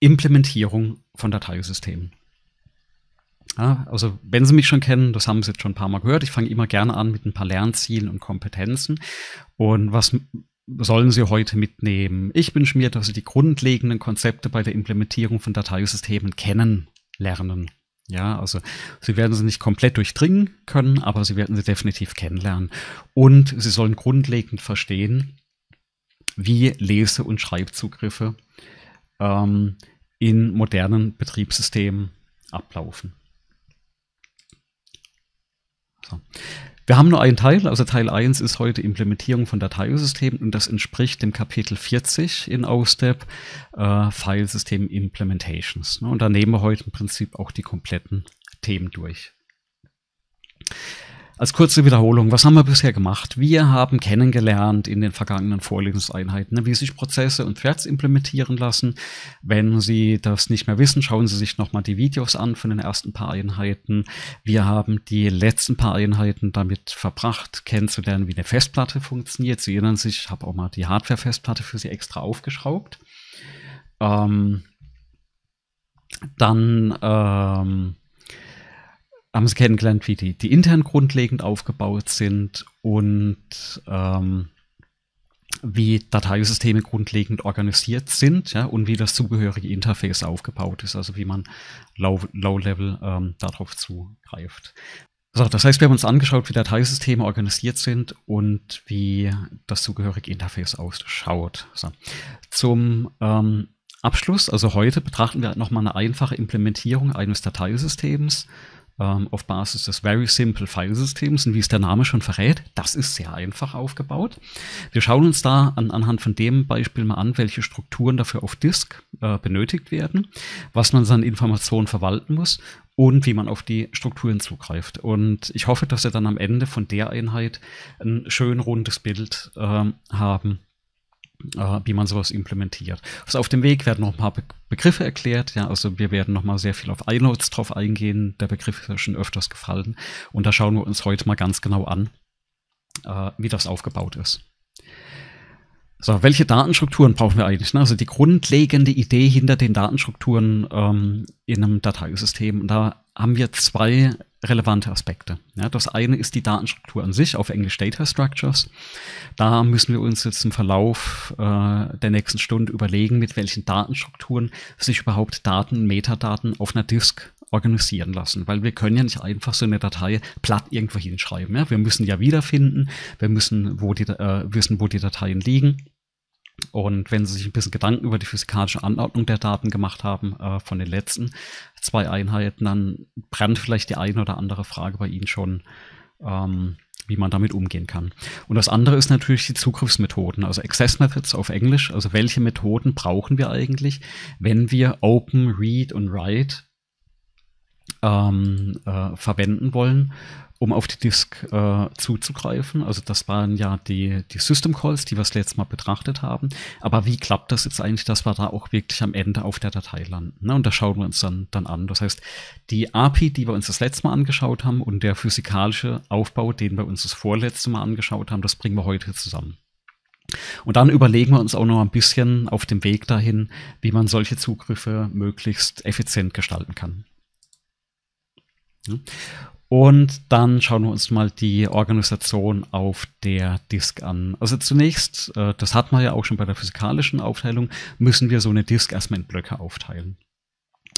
Implementierung von Dateisystemen. Ja, also wenn Sie mich schon kennen, das haben Sie jetzt schon ein paar Mal gehört, ich fange immer gerne an mit ein paar Lernzielen und Kompetenzen. Und was sollen Sie heute mitnehmen? Ich wünsche mir, dass Sie die grundlegenden Konzepte bei der Implementierung von Dateisystemen kennenlernen. Ja, also Sie werden sie nicht komplett durchdringen können, aber Sie werden sie definitiv kennenlernen. Und Sie sollen grundlegend verstehen, wie Lese- und Schreibzugriffe ähm, in modernen Betriebssystemen ablaufen. So. Wir haben nur einen Teil, also Teil 1 ist heute Implementierung von Dateisystemen und das entspricht dem Kapitel 40 in OSTEP, äh, Filesystem Implementations. Ne? Und da nehmen wir heute im Prinzip auch die kompletten Themen durch. Als kurze Wiederholung, was haben wir bisher gemacht? Wir haben kennengelernt in den vergangenen Vorlesungseinheiten, ne, wie sich Prozesse und Threads implementieren lassen. Wenn Sie das nicht mehr wissen, schauen Sie sich nochmal die Videos an von den ersten paar Einheiten. Wir haben die letzten paar Einheiten damit verbracht, kennenzulernen, wie eine Festplatte funktioniert. Sie erinnern sich, ich habe auch mal die Hardware-Festplatte für Sie extra aufgeschraubt. Ähm, dann ähm, haben sie kennengelernt, wie die, die intern grundlegend aufgebaut sind und ähm, wie Dateisysteme grundlegend organisiert sind ja, und wie das zugehörige Interface aufgebaut ist, also wie man Low-Level low ähm, darauf zugreift. So, das heißt, wir haben uns angeschaut, wie Dateisysteme organisiert sind und wie das zugehörige Interface ausschaut. So. Zum ähm, Abschluss, also heute betrachten wir nochmal eine einfache Implementierung eines Dateisystems ähm, auf Basis des Very Simple File Systems. Und wie es der Name schon verrät, das ist sehr einfach aufgebaut. Wir schauen uns da an, anhand von dem Beispiel mal an, welche Strukturen dafür auf Disk äh, benötigt werden, was man an Informationen verwalten muss und wie man auf die Strukturen zugreift. Und ich hoffe, dass wir dann am Ende von der Einheit ein schön rundes Bild ähm, haben äh, wie man sowas implementiert. Also auf dem Weg werden noch ein paar Be Begriffe erklärt. Ja, also wir werden noch mal sehr viel auf iNodes drauf eingehen. Der Begriff ist ja schon öfters gefallen. Und da schauen wir uns heute mal ganz genau an, äh, wie das aufgebaut ist. So, welche Datenstrukturen brauchen wir eigentlich? Ne? Also die grundlegende Idee hinter den Datenstrukturen ähm, in einem Dateisystem. Und da haben wir zwei relevante Aspekte. Ja, das eine ist die Datenstruktur an sich, auf Englisch Data Structures. Da müssen wir uns jetzt im Verlauf äh, der nächsten Stunde überlegen, mit welchen Datenstrukturen sich überhaupt Daten, Metadaten auf einer Disk organisieren lassen, weil wir können ja nicht einfach so eine Datei platt irgendwo hinschreiben. Ja? Wir müssen ja wiederfinden, wir müssen wo die, äh, wissen, wo die Dateien liegen und wenn Sie sich ein bisschen Gedanken über die physikalische Anordnung der Daten gemacht haben, äh, von den letzten zwei Einheiten, dann brennt vielleicht die eine oder andere Frage bei Ihnen schon, ähm, wie man damit umgehen kann. Und das andere ist natürlich die Zugriffsmethoden, also Access Methods auf Englisch. Also welche Methoden brauchen wir eigentlich, wenn wir Open, Read und Write ähm, äh, verwenden wollen um auf die Disk äh, zuzugreifen. Also das waren ja die, die System Calls, die wir das letzte Mal betrachtet haben. Aber wie klappt das jetzt eigentlich, dass wir da auch wirklich am Ende auf der Datei landen? Ne? Und da schauen wir uns dann, dann an. Das heißt, die API, die wir uns das letzte Mal angeschaut haben und der physikalische Aufbau, den wir uns das vorletzte Mal angeschaut haben, das bringen wir heute zusammen. Und dann überlegen wir uns auch noch ein bisschen auf dem Weg dahin, wie man solche Zugriffe möglichst effizient gestalten kann. Und dann schauen wir uns mal die Organisation auf der Disk an. Also zunächst, äh, das hat man ja auch schon bei der physikalischen Aufteilung, müssen wir so eine Disk erstmal in Blöcke aufteilen.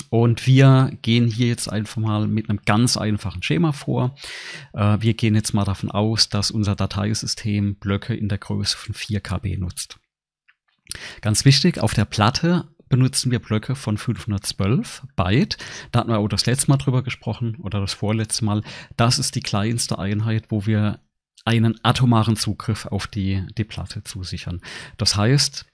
Und wir gehen hier jetzt einfach mal mit einem ganz einfachen Schema vor. Äh, wir gehen jetzt mal davon aus, dass unser Dateisystem Blöcke in der Größe von 4 KB nutzt. Ganz wichtig, auf der Platte benutzen wir Blöcke von 512 Byte. Da hatten wir auch das letzte Mal drüber gesprochen oder das vorletzte Mal. Das ist die kleinste Einheit, wo wir einen atomaren Zugriff auf die, die Platte zusichern. Das heißt,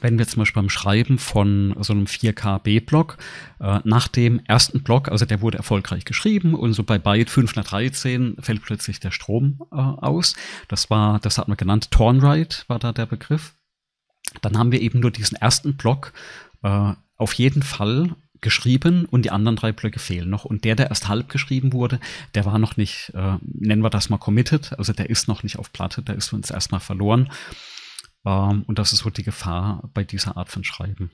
wenn wir zum Beispiel beim Schreiben von so einem 4KB-Block äh, nach dem ersten Block, also der wurde erfolgreich geschrieben und so bei Byte 513 fällt plötzlich der Strom äh, aus. Das war, das hat man genannt, Tornrite war da der Begriff dann haben wir eben nur diesen ersten Block äh, auf jeden Fall geschrieben und die anderen drei Blöcke fehlen noch. Und der, der erst halb geschrieben wurde, der war noch nicht, äh, nennen wir das mal committed, also der ist noch nicht auf Platte, der ist uns erstmal verloren. Ähm, und das ist so die Gefahr bei dieser Art von Schreiben.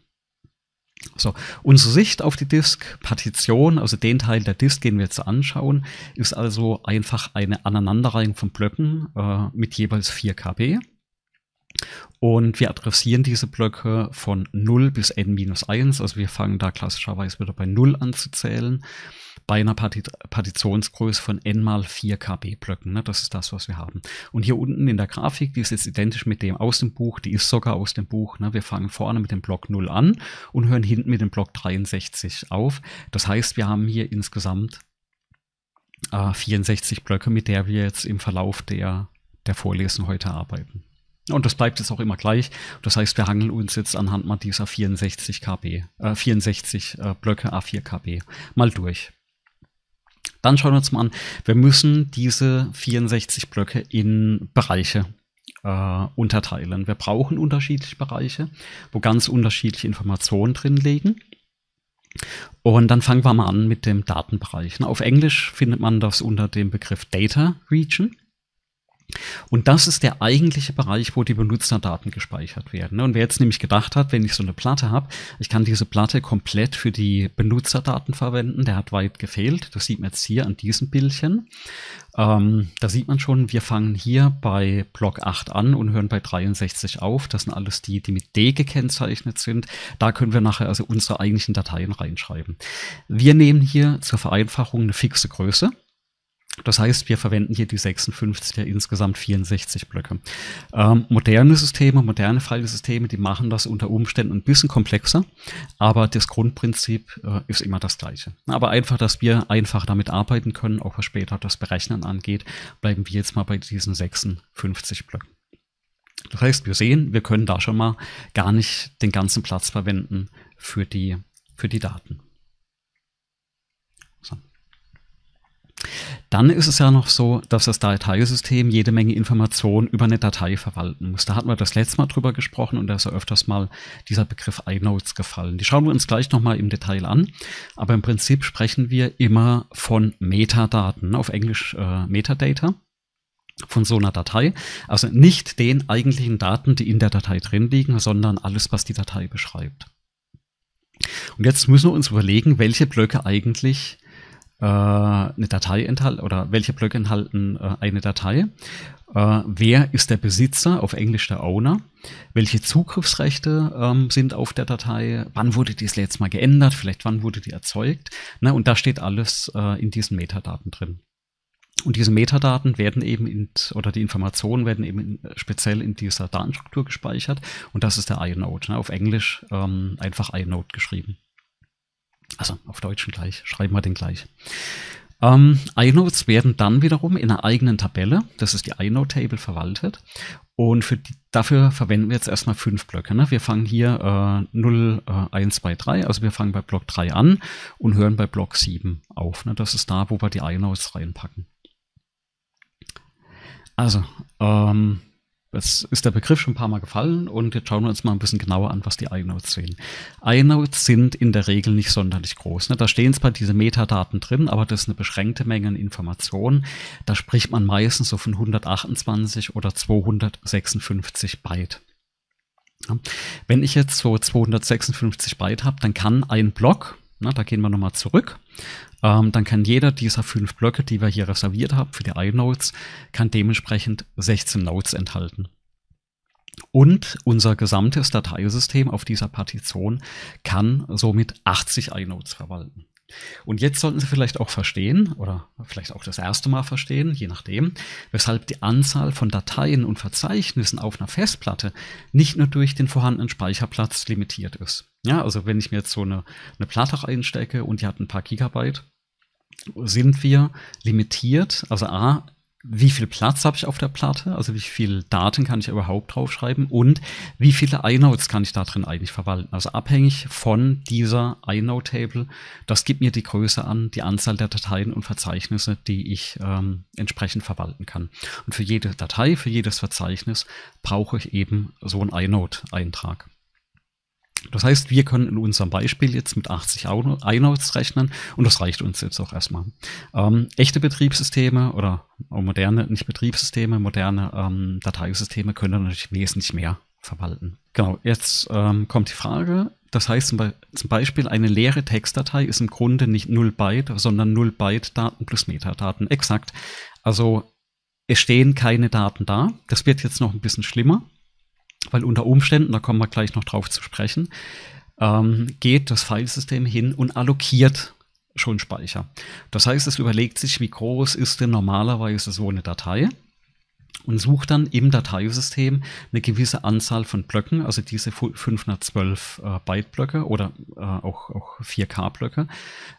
So, unsere Sicht auf die Disk, Partition, also den Teil der Disk, den wir jetzt anschauen, ist also einfach eine Aneinanderreihung von Blöcken äh, mit jeweils 4 KB. Und wir adressieren diese Blöcke von 0 bis n-1. Also wir fangen da klassischerweise wieder bei 0 an zu zählen. Bei einer Partit Partitionsgröße von n mal 4 KB-Blöcken. Ne? Das ist das, was wir haben. Und hier unten in der Grafik, die ist jetzt identisch mit dem aus dem Buch. Die ist sogar aus dem Buch. Ne? Wir fangen vorne mit dem Block 0 an und hören hinten mit dem Block 63 auf. Das heißt, wir haben hier insgesamt äh, 64 Blöcke, mit der wir jetzt im Verlauf der, der Vorlesung heute arbeiten. Und das bleibt jetzt auch immer gleich. Das heißt, wir hangeln uns jetzt anhand mal dieser 64 KB, äh, 64 äh, Blöcke A4 KB mal durch. Dann schauen wir uns mal an, wir müssen diese 64 Blöcke in Bereiche äh, unterteilen. Wir brauchen unterschiedliche Bereiche, wo ganz unterschiedliche Informationen drin liegen. Und dann fangen wir mal an mit dem Datenbereich. Auf Englisch findet man das unter dem Begriff Data Region. Und das ist der eigentliche Bereich, wo die Benutzerdaten gespeichert werden. Ne? Und wer jetzt nämlich gedacht hat, wenn ich so eine Platte habe, ich kann diese Platte komplett für die Benutzerdaten verwenden, der hat weit gefehlt. Das sieht man jetzt hier an diesem Bildchen. Ähm, da sieht man schon, wir fangen hier bei Block 8 an und hören bei 63 auf. Das sind alles die, die mit D gekennzeichnet sind. Da können wir nachher also unsere eigentlichen Dateien reinschreiben. Wir nehmen hier zur Vereinfachung eine fixe Größe. Das heißt, wir verwenden hier die 56 der insgesamt 64 Blöcke. Ähm, moderne Systeme, moderne Fallsysteme, die machen das unter Umständen ein bisschen komplexer, aber das Grundprinzip äh, ist immer das gleiche. Aber einfach, dass wir einfach damit arbeiten können, auch was später das Berechnen angeht, bleiben wir jetzt mal bei diesen 56 Blöcken. Das heißt, wir sehen, wir können da schon mal gar nicht den ganzen Platz verwenden für die, für die Daten. Dann ist es ja noch so, dass das Dateisystem jede Menge Informationen über eine Datei verwalten muss. Da hatten wir das letzte Mal drüber gesprochen und da ist ja öfters mal dieser Begriff iNodes gefallen. Die schauen wir uns gleich nochmal im Detail an. Aber im Prinzip sprechen wir immer von Metadaten, auf Englisch äh, Metadata von so einer Datei. Also nicht den eigentlichen Daten, die in der Datei drin liegen, sondern alles, was die Datei beschreibt. Und jetzt müssen wir uns überlegen, welche Blöcke eigentlich äh, eine Datei enthalten oder welche Blöcke enthalten äh, eine Datei. Äh, wer ist der Besitzer, auf Englisch der Owner? Welche Zugriffsrechte ähm, sind auf der Datei? Wann wurde dies das Mal geändert? Vielleicht wann wurde die erzeugt? Ne, und da steht alles in diesen Metadaten drin. Und diese Metadaten werden eben in, oder die Informationen werden eben in, speziell in dieser Datenstruktur gespeichert. Und das ist der inode, ne? auf Englisch ähm, einfach inode geschrieben. Also auf Deutsch gleich, schreiben wir den gleich. Ähm, iNotes werden dann wiederum in einer eigenen Tabelle, das ist die inode table verwaltet. Und die, dafür verwenden wir jetzt erstmal fünf Blöcke. Ne? Wir fangen hier äh, 0, äh, 1, 2, 3, also wir fangen bei Block 3 an und hören bei Block 7 auf. Ne? Das ist da, wo wir die iNodes reinpacken. Also, ähm, es ist der Begriff schon ein paar Mal gefallen und jetzt schauen wir uns mal ein bisschen genauer an, was die iNodes sehen. iNodes sind in der Regel nicht sonderlich groß. Ne? Da stehen zwar diese Metadaten drin, aber das ist eine beschränkte Menge an Informationen. Da spricht man meistens so von 128 oder 256 Byte. Wenn ich jetzt so 256 Byte habe, dann kann ein Block, na, ne, da gehen wir nochmal zurück ähm, dann kann jeder dieser fünf Blöcke, die wir hier reserviert haben für die iNodes, kann dementsprechend 16 Nodes enthalten. Und unser gesamtes Dateisystem auf dieser Partition kann somit 80 iNodes verwalten. Und jetzt sollten Sie vielleicht auch verstehen, oder vielleicht auch das erste Mal verstehen, je nachdem, weshalb die Anzahl von Dateien und Verzeichnissen auf einer Festplatte nicht nur durch den vorhandenen Speicherplatz limitiert ist. Ja, also wenn ich mir jetzt so eine, eine Platte einstecke und die hat ein paar Gigabyte, sind wir limitiert. Also A, wie viel Platz habe ich auf der Platte, also wie viele Daten kann ich überhaupt draufschreiben und wie viele Inodes kann ich da drin eigentlich verwalten. Also abhängig von dieser inode table das gibt mir die Größe an, die Anzahl der Dateien und Verzeichnisse, die ich ähm, entsprechend verwalten kann. Und für jede Datei, für jedes Verzeichnis brauche ich eben so einen inode eintrag das heißt, wir können in unserem Beispiel jetzt mit 80 Einheits rechnen und das reicht uns jetzt auch erstmal. Ähm, echte Betriebssysteme oder moderne, nicht Betriebssysteme, moderne ähm, Dateisysteme können natürlich wesentlich mehr verwalten. Genau, jetzt ähm, kommt die Frage. Das heißt zum Beispiel, eine leere Textdatei ist im Grunde nicht 0 Byte, sondern 0 Byte Daten plus Metadaten. Exakt. Also es stehen keine Daten da. Das wird jetzt noch ein bisschen schlimmer weil unter Umständen, da kommen wir gleich noch drauf zu sprechen, ähm, geht das Filesystem hin und allokiert schon Speicher. Das heißt, es überlegt sich, wie groß ist denn normalerweise so eine Datei und sucht dann im Dateisystem eine gewisse Anzahl von Blöcken, also diese 512 äh, Byte-Blöcke oder äh, auch, auch 4K-Blöcke,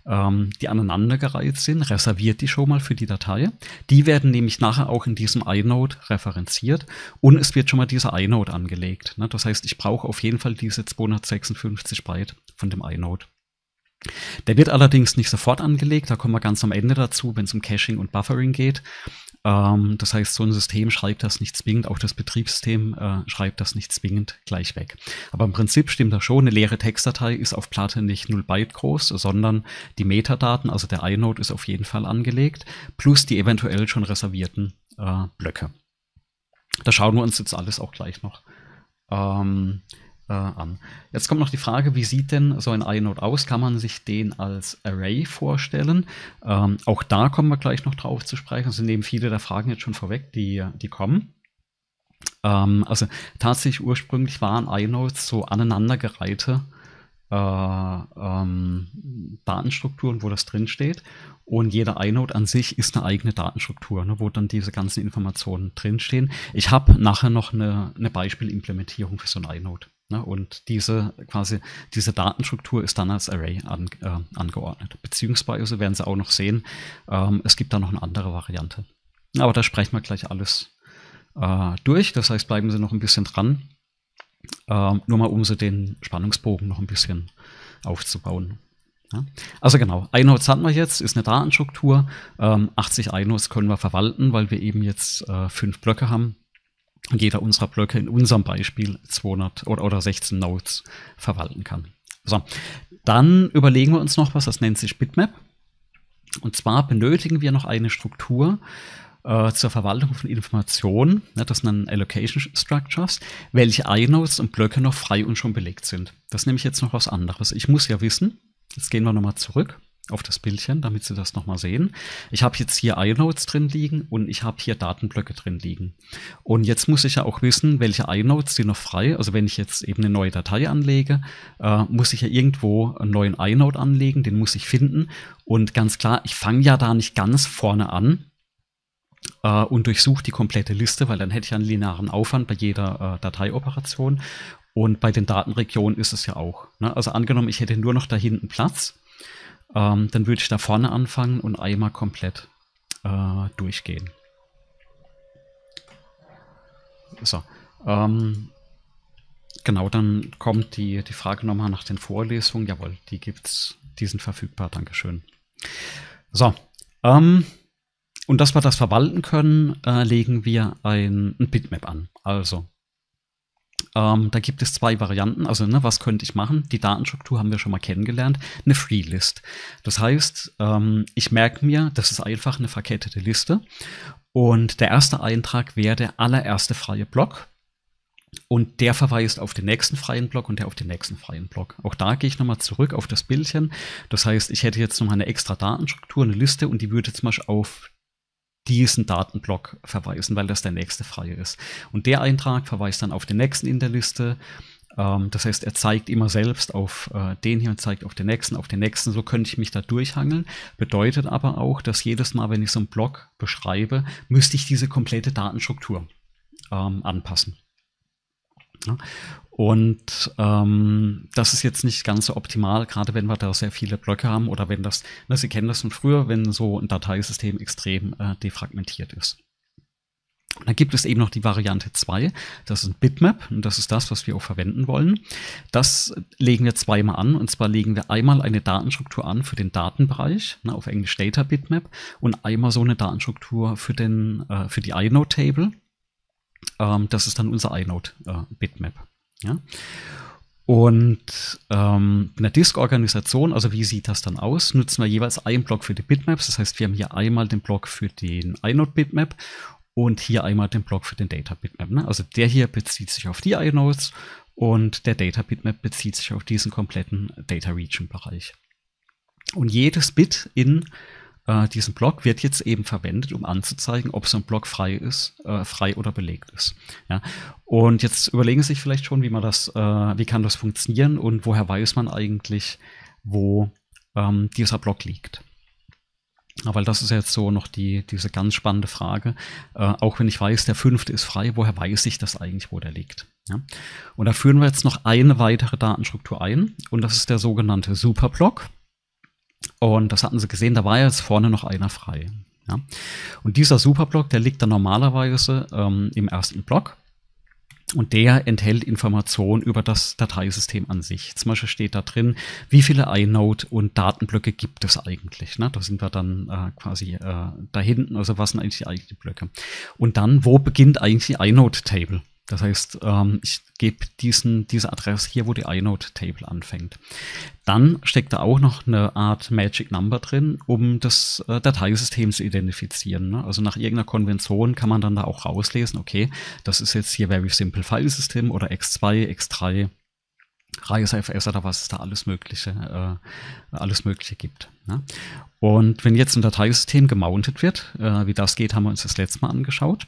ähm, die aneinandergereiht sind, reserviert die schon mal für die Datei. Die werden nämlich nachher auch in diesem inode referenziert und es wird schon mal dieser inode angelegt. Ne? Das heißt, ich brauche auf jeden Fall diese 256 Byte von dem inode. Der wird allerdings nicht sofort angelegt, da kommen wir ganz am Ende dazu, wenn es um Caching und Buffering geht. Ähm, das heißt, so ein System schreibt das nicht zwingend, auch das Betriebssystem äh, schreibt das nicht zwingend gleich weg. Aber im Prinzip stimmt das schon. Eine leere Textdatei ist auf Platte nicht 0 Byte groß, sondern die Metadaten, also der Inode ist auf jeden Fall angelegt, plus die eventuell schon reservierten äh, Blöcke. Da schauen wir uns jetzt alles auch gleich noch ähm, äh, an. Jetzt kommt noch die Frage, wie sieht denn so ein Inode aus? Kann man sich den als Array vorstellen? Ähm, auch da kommen wir gleich noch drauf zu sprechen. Also nehmen viele der Fragen jetzt schon vorweg, die, die kommen. Ähm, also tatsächlich ursprünglich waren Inodes so aneinandergereihte äh, ähm, Datenstrukturen, wo das drinsteht. Und jeder Inode an sich ist eine eigene Datenstruktur, ne, wo dann diese ganzen Informationen drinstehen. Ich habe nachher noch eine, eine Beispielimplementierung für so ein Inode. Ne? Und diese quasi diese Datenstruktur ist dann als Array an, äh, angeordnet. Beziehungsweise werden Sie auch noch sehen, ähm, es gibt da noch eine andere Variante. Aber da sprechen wir gleich alles äh, durch. Das heißt, bleiben Sie noch ein bisschen dran. Ähm, nur mal, um Sie den Spannungsbogen noch ein bisschen aufzubauen. Ja? Also genau, Einholz hatten wir jetzt, ist eine Datenstruktur. Ähm, 80 Einholz können wir verwalten, weil wir eben jetzt äh, fünf Blöcke haben jeder unserer Blöcke in unserem Beispiel 200 oder, oder 16 Nodes verwalten kann. So, dann überlegen wir uns noch was, das nennt sich Bitmap. Und zwar benötigen wir noch eine Struktur äh, zur Verwaltung von Informationen, ne, das nennen Allocation Structures, welche Inodes und Blöcke noch frei und schon belegt sind. Das nehme ich jetzt noch was anderes. Ich muss ja wissen, jetzt gehen wir nochmal zurück auf das Bildchen, damit Sie das nochmal sehen. Ich habe jetzt hier iNodes drin liegen und ich habe hier Datenblöcke drin liegen. Und jetzt muss ich ja auch wissen, welche iNodes sind noch frei. Also wenn ich jetzt eben eine neue Datei anlege, äh, muss ich ja irgendwo einen neuen iNode anlegen, den muss ich finden. Und ganz klar, ich fange ja da nicht ganz vorne an, äh, und durchsuche die komplette Liste, weil dann hätte ich einen linearen Aufwand bei jeder äh, Dateioperation. Und bei den Datenregionen ist es ja auch. Ne? Also angenommen, ich hätte nur noch da hinten Platz ähm, dann würde ich da vorne anfangen und einmal komplett äh, durchgehen. So. Ähm, genau, dann kommt die, die Frage nochmal nach den Vorlesungen. Jawohl, die gibt es, die sind verfügbar, Dankeschön. So, ähm, und dass wir das verwalten können, äh, legen wir ein, ein Bitmap an. Also ähm, da gibt es zwei Varianten. Also, ne, was könnte ich machen? Die Datenstruktur haben wir schon mal kennengelernt. Eine Free List. Das heißt, ähm, ich merke mir, das ist einfach eine verkettete Liste. Und der erste Eintrag wäre der allererste freie Block. Und der verweist auf den nächsten freien Block und der auf den nächsten freien Block. Auch da gehe ich nochmal zurück auf das Bildchen. Das heißt, ich hätte jetzt nochmal eine extra Datenstruktur, eine Liste und die würde zum Beispiel auf diesen Datenblock verweisen, weil das der nächste freie ist. Und der Eintrag verweist dann auf den nächsten in der Liste. Ähm, das heißt, er zeigt immer selbst auf äh, den hier und zeigt auf den nächsten, auf den nächsten. So könnte ich mich da durchhangeln. Bedeutet aber auch, dass jedes Mal, wenn ich so einen Block beschreibe, müsste ich diese komplette Datenstruktur ähm, anpassen. Und ähm, das ist jetzt nicht ganz so optimal, gerade wenn wir da sehr viele Blöcke haben oder wenn das, ne, Sie kennen das von früher, wenn so ein Dateisystem extrem äh, defragmentiert ist. dann gibt es eben noch die Variante 2, das ist ein Bitmap und das ist das, was wir auch verwenden wollen. Das legen wir zweimal an und zwar legen wir einmal eine Datenstruktur an für den Datenbereich, ne, auf Englisch Data Bitmap und einmal so eine Datenstruktur für, den, äh, für die inode table ähm, das ist dann unser inode-Bitmap. Äh, ja? Und ähm, in der Disk-Organisation, also wie sieht das dann aus, nutzen wir jeweils einen Block für die Bitmaps. Das heißt, wir haben hier einmal den Block für den inode-Bitmap und hier einmal den Block für den Data Bitmap. Ne? Also der hier bezieht sich auf die iNodes und der Data Bitmap bezieht sich auf diesen kompletten Data Region Bereich. Und jedes Bit in äh, diesen Block wird jetzt eben verwendet, um anzuzeigen, ob so ein Block frei ist, äh, frei oder belegt ist. Ja? Und jetzt überlegen Sie sich vielleicht schon, wie man das, äh, wie kann das funktionieren und woher weiß man eigentlich, wo ähm, dieser Block liegt. weil das ist jetzt so noch die, diese ganz spannende Frage. Äh, auch wenn ich weiß, der fünfte ist frei, woher weiß ich das eigentlich, wo der liegt? Ja? Und da führen wir jetzt noch eine weitere Datenstruktur ein und das ist der sogenannte Superblock. Und das hatten sie gesehen, da war jetzt vorne noch einer frei. Ja? Und dieser Superblock, der liegt dann normalerweise ähm, im ersten Block. Und der enthält Informationen über das Dateisystem an sich. Zum Beispiel steht da drin, wie viele iNode und Datenblöcke gibt es eigentlich. Ne? Da sind wir dann äh, quasi äh, da hinten. Also was sind eigentlich die eigentlichen Blöcke? Und dann, wo beginnt eigentlich die iNode-Table? Das heißt, ähm, ich gebe diesen, diese Adresse hier, wo die inode-Table anfängt. Dann steckt da auch noch eine Art Magic Number drin, um das äh, Dateisystem zu identifizieren. Ne? Also nach irgendeiner Konvention kann man dann da auch rauslesen, okay, das ist jetzt hier Very Simple File System oder X2, X3, rise oder was es da alles Mögliche, äh, alles Mögliche gibt. Ne? Und wenn jetzt ein Dateisystem gemountet wird, äh, wie das geht, haben wir uns das letzte Mal angeschaut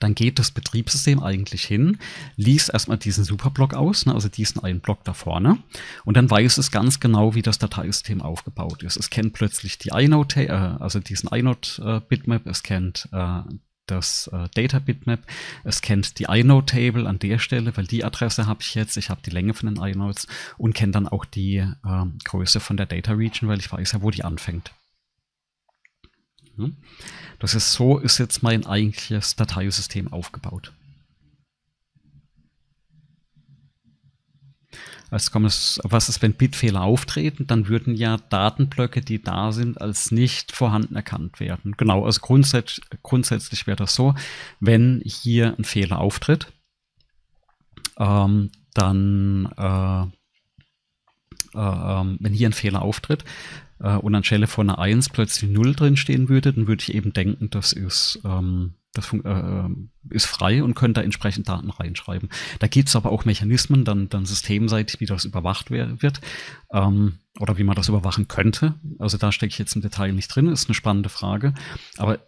dann geht das Betriebssystem eigentlich hin, liest erstmal diesen Superblock aus, ne, also diesen einen Block da vorne, und dann weiß es ganz genau, wie das Dateisystem aufgebaut ist. Es kennt plötzlich die inode, äh, also diesen inode-Bitmap, äh, es kennt äh, das äh, Data Bitmap. Es kennt die inode-Table an der Stelle, weil die Adresse habe ich jetzt. Ich habe die Länge von den inodes und kennt dann auch die äh, Größe von der Data Region, weil ich weiß ja, wo die anfängt. Ne? Das ist so, ist jetzt mein eigentliches Dateisystem aufgebaut. Es kommt es, was ist, wenn Bitfehler auftreten, dann würden ja Datenblöcke, die da sind, als nicht vorhanden erkannt werden. Genau, also grundsätzlich, grundsätzlich wäre das so, wenn hier ein Fehler auftritt, ähm, dann, äh, äh, ähm, wenn hier ein Fehler auftritt, äh, und anstelle von einer 1 plötzlich 0 drin stehen würde, dann würde ich eben denken, das ist, ähm, das äh, äh, ist frei und könnte da entsprechend Daten reinschreiben. Da gibt es aber auch Mechanismen, dann, dann systemseitig, wie das überwacht wird ähm, oder wie man das überwachen könnte. Also da stecke ich jetzt im Detail nicht drin, ist eine spannende Frage. Aber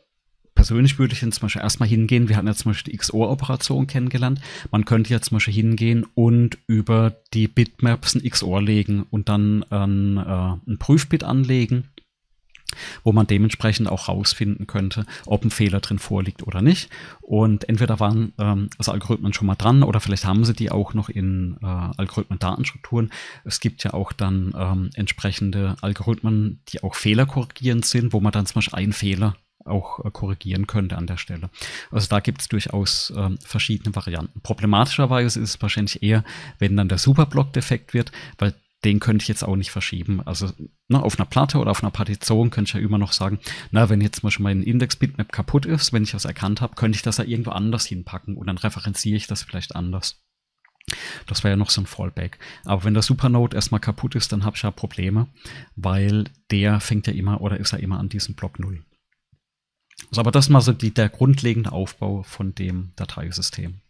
persönlich würde ich dann zum Beispiel erstmal hingehen, wir hatten ja zum Beispiel die XOR-Operation kennengelernt, man könnte ja zum Beispiel hingehen und über die Bitmaps ein XOR legen und dann ein, äh, ein Prüfbit anlegen, wo man dementsprechend auch rausfinden könnte, ob ein Fehler drin vorliegt oder nicht. Und entweder waren ähm, also Algorithmen schon mal dran oder vielleicht haben sie die auch noch in äh, Algorithmen-Datenstrukturen. Es gibt ja auch dann ähm, entsprechende Algorithmen, die auch fehlerkorrigierend sind, wo man dann zum Beispiel einen Fehler auch äh, korrigieren könnte an der Stelle. Also da gibt es durchaus ähm, verschiedene Varianten. Problematischerweise ist es wahrscheinlich eher, wenn dann der Superblock defekt wird, weil den könnte ich jetzt auch nicht verschieben. Also na, ne, auf einer Platte oder auf einer Partition könnte ich ja immer noch sagen, na, wenn jetzt mal schon mein Index-Bitmap kaputt ist, wenn ich das erkannt habe, könnte ich das ja irgendwo anders hinpacken und dann referenziere ich das vielleicht anders. Das wäre ja noch so ein Fallback. Aber wenn der Supernode erstmal kaputt ist, dann habe ich ja Probleme, weil der fängt ja immer oder ist ja immer an diesem Block 0. Also, aber das ist mal so die, der grundlegende Aufbau von dem Dateisystem.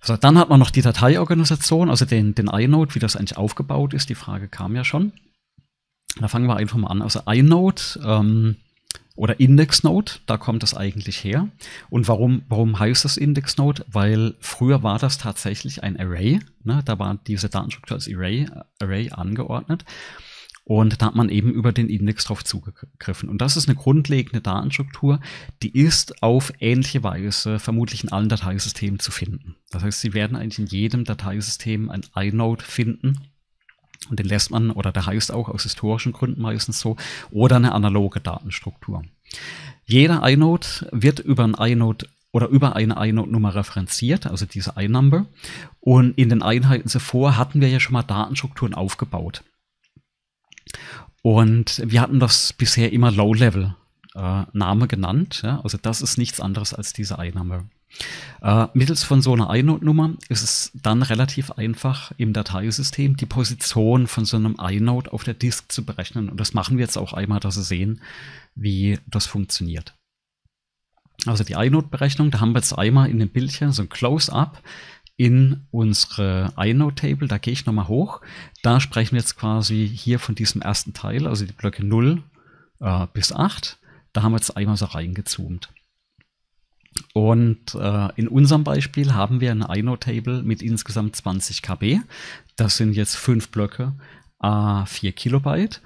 So, dann hat man noch die Dateiorganisation, also den, den inode, wie das eigentlich aufgebaut ist. Die Frage kam ja schon. Da fangen wir einfach mal an. Also inode ähm, oder Indexnode, da kommt das eigentlich her. Und warum, warum heißt das Indexnode? Weil früher war das tatsächlich ein Array. Ne? Da war diese Datenstruktur als Array, Array angeordnet. Und da hat man eben über den Index drauf zugegriffen. Und das ist eine grundlegende Datenstruktur, die ist auf ähnliche Weise vermutlich in allen Dateisystemen zu finden. Das heißt, Sie werden eigentlich in jedem Dateisystem ein inode finden. Und den lässt man, oder der heißt auch aus historischen Gründen meistens so, oder eine analoge Datenstruktur. Jeder inode wird über ein inode oder über eine inode nummer referenziert, also diese iNumber. Und in den Einheiten zuvor hatten wir ja schon mal Datenstrukturen aufgebaut. Und wir hatten das bisher immer Low-Level. Äh, Name genannt. Ja? Also das ist nichts anderes als diese Einnahme. Äh, mittels von so einer Inode-Nummer ist es dann relativ einfach im Dateisystem die Position von so einem Inode auf der Disk zu berechnen. Und das machen wir jetzt auch einmal, dass Sie sehen, wie das funktioniert. Also die Inode-Berechnung, da haben wir jetzt einmal in dem Bildchen so ein Close-up in unsere iNode-Table. Da gehe ich nochmal hoch. Da sprechen wir jetzt quasi hier von diesem ersten Teil, also die Blöcke 0 äh, bis 8. Da haben wir jetzt einmal so reingezoomt. Und äh, in unserem Beispiel haben wir eine iNode-Table mit insgesamt 20 KB. Das sind jetzt fünf Blöcke, a äh, 4 Kilobyte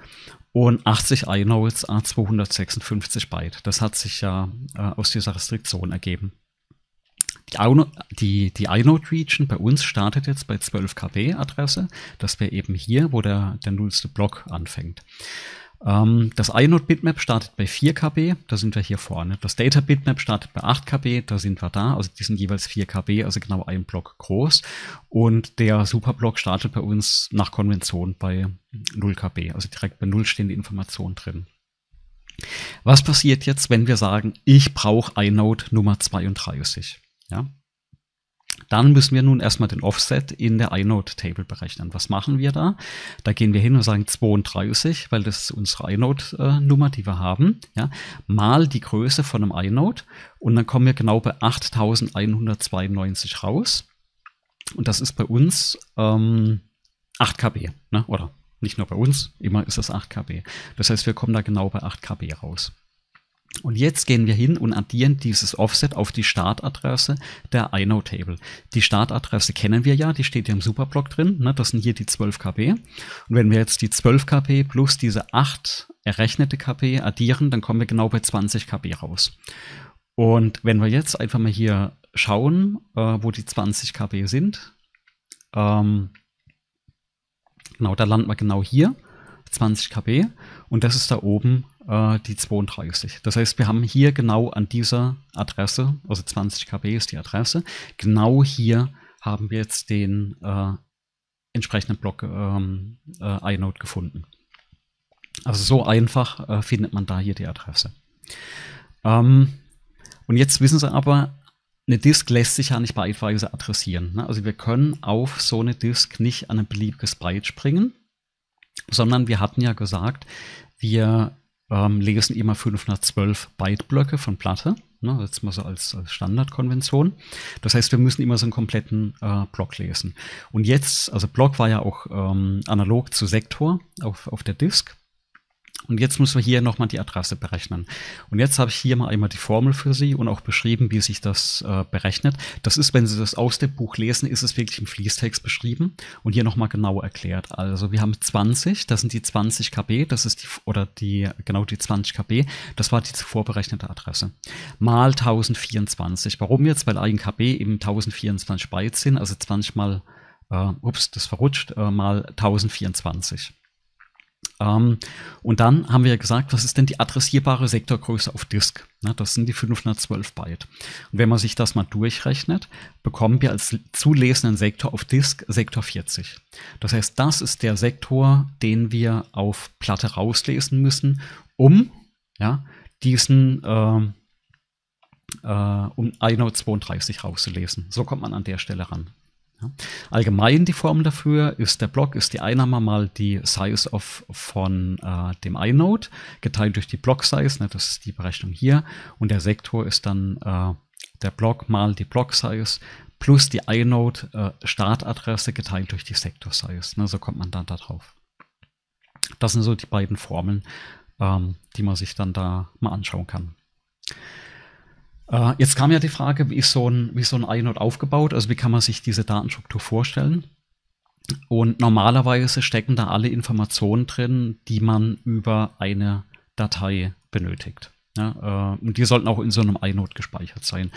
und 80 iNodes a 256 Byte. Das hat sich ja äh, aus dieser Restriktion ergeben die, die iNode-Region bei uns startet jetzt bei 12 KB-Adresse. Das wäre eben hier, wo der, der nullste Block anfängt. Ähm, das iNode-Bitmap startet bei 4 KB, da sind wir hier vorne. Das Data-Bitmap startet bei 8 KB, da sind wir da. Also die sind jeweils 4 KB, also genau ein Block groß. Und der Superblock startet bei uns nach Konvention bei 0 KB, also direkt bei 0 stehende Informationen drin. Was passiert jetzt, wenn wir sagen, ich brauche iNode Nummer 32? Ja? Dann müssen wir nun erstmal den Offset in der inode-Table berechnen. Was machen wir da? Da gehen wir hin und sagen 32, weil das ist unsere inode-Nummer, äh, die wir haben, ja, mal die Größe von einem inode und dann kommen wir genau bei 8192 raus. Und das ist bei uns ähm, 8 KB, ne? oder nicht nur bei uns, immer ist das 8 KB. Das heißt, wir kommen da genau bei 8 KB raus. Und jetzt gehen wir hin und addieren dieses Offset auf die Startadresse der inode-Table. Die Startadresse kennen wir ja, die steht hier im Superblock drin. Ne? Das sind hier die 12 KB. Und wenn wir jetzt die 12 KB plus diese 8 errechnete KB addieren, dann kommen wir genau bei 20 KB raus. Und wenn wir jetzt einfach mal hier schauen, äh, wo die 20 KB sind, ähm, genau, da landen wir genau hier, 20 KB. Und das ist da oben äh, die 32. Das heißt, wir haben hier genau an dieser Adresse, also 20 KB ist die Adresse, genau hier haben wir jetzt den äh, entsprechenden Block ähm, äh, inode gefunden. Also so einfach äh, findet man da hier die Adresse. Ähm, und jetzt wissen Sie aber, eine Disk lässt sich ja nicht byteweise adressieren. Ne? Also wir können auf so eine Disk nicht an ein beliebiges Byte springen, sondern wir hatten ja gesagt, wir ähm, lesen immer 512 Byte-Blöcke von Platte. Ne, jetzt mal so als, als Standardkonvention. Das heißt, wir müssen immer so einen kompletten äh, Block lesen. Und jetzt, also Block war ja auch ähm, analog zu Sektor auf, auf der Disk. Und jetzt müssen wir hier nochmal die Adresse berechnen. Und jetzt habe ich hier mal einmal die Formel für Sie und auch beschrieben, wie sich das äh, berechnet. Das ist, wenn Sie das aus dem Buch lesen, ist es wirklich im Fließtext beschrieben und hier nochmal genau erklärt. Also wir haben 20, das sind die 20 KB, das ist die, oder die, genau die 20 KB, das war die zuvor berechnete Adresse. Mal 1024. Warum jetzt? Weil ein KB eben 1024 Bytes sind, also 20 mal, äh, ups, das verrutscht, äh, mal 1024. Ähm, und dann haben wir gesagt, was ist denn die adressierbare Sektorgröße auf Disk? das sind die 512 Byte. Und wenn man sich das mal durchrechnet, bekommen wir als zulesenden Sektor auf Disk Sektor 40. Das heißt, das ist der Sektor, den wir auf Platte rauslesen müssen, um ja, diesen äh, äh, um inode 32 rauszulesen. So kommt man an der Stelle ran. Allgemein die Form dafür ist der Block, ist die Einnahme mal die Size of von äh, dem inode, geteilt durch die Block Size, ne, das ist die Berechnung hier, und der Sektor ist dann äh, der Block mal die Block Size plus die inode äh, Startadresse geteilt durch die Sektor Size. Ne, so kommt man dann da drauf. Das sind so die beiden Formeln, ähm, die man sich dann da mal anschauen kann. Äh, jetzt kam ja die Frage, wie ist so ein, wie so ein Einode aufgebaut? Also wie kann man sich diese Datenstruktur vorstellen? Und normalerweise stecken da alle Informationen drin, die man über eine Datei benötigt. Ja, äh, und die sollten auch in so einem iNode gespeichert sein.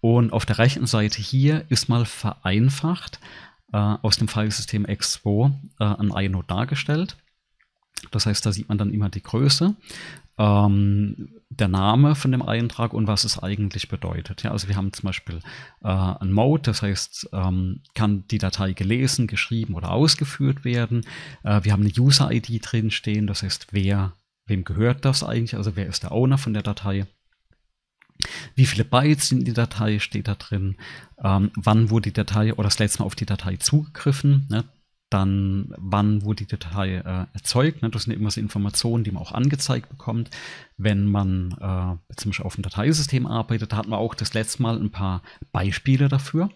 Und auf der rechten Seite hier ist mal vereinfacht äh, aus dem Filesystem X2 äh, ein iNode dargestellt. Das heißt, da sieht man dann immer die Größe ähm, der Name von dem Eintrag und was es eigentlich bedeutet. Ja, also wir haben zum Beispiel äh, ein Mode, das heißt, ähm, kann die Datei gelesen, geschrieben oder ausgeführt werden. Äh, wir haben eine User-ID drin stehen, das heißt, wer, wem gehört das eigentlich, also wer ist der Owner von der Datei. Wie viele Bytes in die Datei steht da drin? Ähm, wann wurde die Datei oder das letzte Mal auf die Datei zugegriffen? Ne? dann wann wurde die Datei äh, erzeugt. Ne? Das sind immer so Informationen, die man auch angezeigt bekommt. Wenn man äh, zum Beispiel auf dem Dateisystem arbeitet, hatten wir auch das letzte Mal ein paar Beispiele dafür.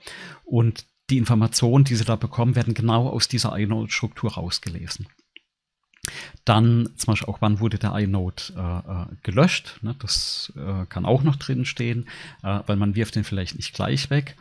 Und die Informationen, die Sie da bekommen, werden genau aus dieser inode-Struktur rausgelesen. Dann zum Beispiel auch, wann wurde der inode äh, äh, gelöscht. Ne? Das äh, kann auch noch drin stehen, äh, weil man wirft den vielleicht nicht gleich weg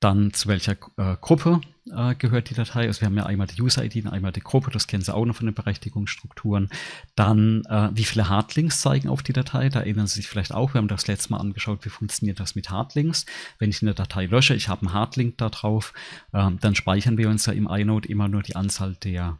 dann zu welcher äh, Gruppe äh, gehört die Datei. Also wir haben ja einmal die User-ID und einmal die Gruppe, das kennen Sie auch noch von den Berechtigungsstrukturen. Dann, äh, wie viele Hardlinks zeigen auf die Datei, da erinnern Sie sich vielleicht auch, wir haben das letzte Mal angeschaut, wie funktioniert das mit Hardlinks. Wenn ich eine Datei lösche, ich habe einen Hardlink da drauf, äh, dann speichern wir uns ja im iNode immer nur die Anzahl der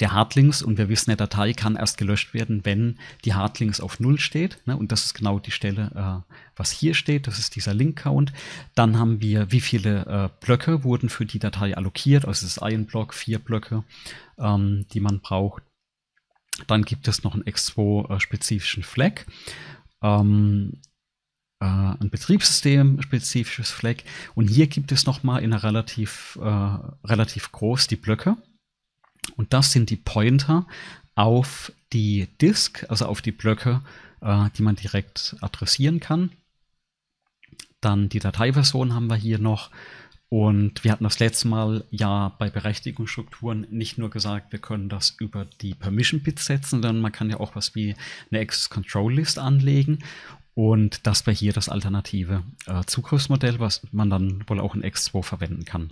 der Hardlinks und wir wissen, eine Datei kann erst gelöscht werden, wenn die Hardlinks auf Null steht. Ne? Und das ist genau die Stelle, äh, was hier steht. Das ist dieser Link-Count. Dann haben wir, wie viele äh, Blöcke wurden für die Datei allokiert. Also es ist ein Block, vier Blöcke, ähm, die man braucht. Dann gibt es noch einen X2-spezifischen äh, Flag. Ähm, äh, ein Betriebssystem-spezifisches Flag. Und hier gibt es nochmal in einer relativ, äh, relativ groß die Blöcke. Und das sind die Pointer auf die Disk, also auf die Blöcke, äh, die man direkt adressieren kann. Dann die Dateiversion haben wir hier noch. Und wir hatten das letzte Mal ja bei Berechtigungsstrukturen nicht nur gesagt, wir können das über die Permission Bits setzen, sondern man kann ja auch was wie eine Access Control List anlegen. Und das wäre hier das alternative äh, Zugriffsmodell, was man dann wohl auch in X2 verwenden kann.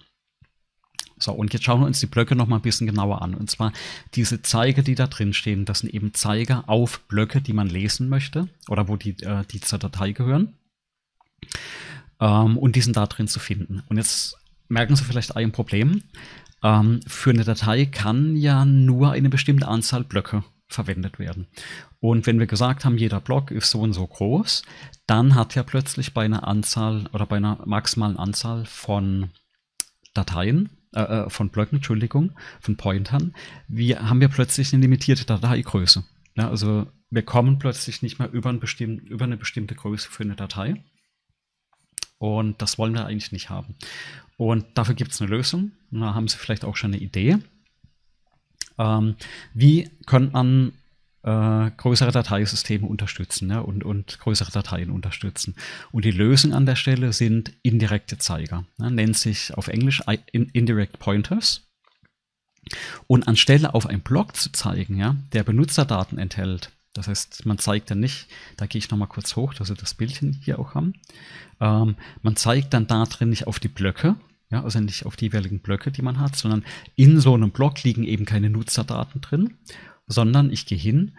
So, und jetzt schauen wir uns die Blöcke noch mal ein bisschen genauer an. Und zwar diese Zeiger, die da drin stehen, das sind eben Zeiger auf Blöcke, die man lesen möchte oder wo die, äh, die zur Datei gehören. Ähm, und die sind da drin zu finden. Und jetzt merken Sie vielleicht ein Problem. Ähm, für eine Datei kann ja nur eine bestimmte Anzahl Blöcke verwendet werden. Und wenn wir gesagt haben, jeder Block ist so und so groß, dann hat ja plötzlich bei einer Anzahl oder bei einer maximalen Anzahl von Dateien äh, äh, von Blöcken, Entschuldigung, von Pointern, wir haben wir plötzlich eine limitierte Dateigröße. Ja, also wir kommen plötzlich nicht mehr über, ein bestimm, über eine bestimmte Größe für eine Datei. Und das wollen wir eigentlich nicht haben. Und dafür gibt es eine Lösung. Da haben Sie vielleicht auch schon eine Idee. Ähm, wie könnte man äh, größere Dateisysteme unterstützen ne? und, und größere Dateien unterstützen. Und die Lösung an der Stelle sind indirekte Zeiger. Ne? Nennt sich auf Englisch Indirect Pointers. Und anstelle auf einen Block zu zeigen, ja, der Benutzerdaten enthält, das heißt, man zeigt dann nicht, da gehe ich nochmal kurz hoch, dass wir das Bildchen hier auch haben. Ähm, man zeigt dann da drin nicht auf die Blöcke, ja, also nicht auf die jeweiligen Blöcke, die man hat, sondern in so einem Block liegen eben keine Nutzerdaten drin sondern ich gehe hin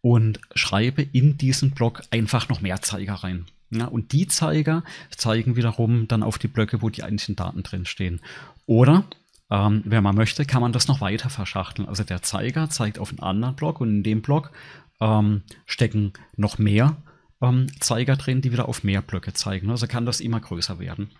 und schreibe in diesen Block einfach noch mehr Zeiger rein. Ja, und die Zeiger zeigen wiederum dann auf die Blöcke, wo die einzelnen Daten drinstehen. Oder ähm, wenn man möchte, kann man das noch weiter verschachteln. Also der Zeiger zeigt auf einen anderen Block und in dem Block ähm, stecken noch mehr ähm, Zeiger drin, die wieder auf mehr Blöcke zeigen. Also kann das immer größer werden.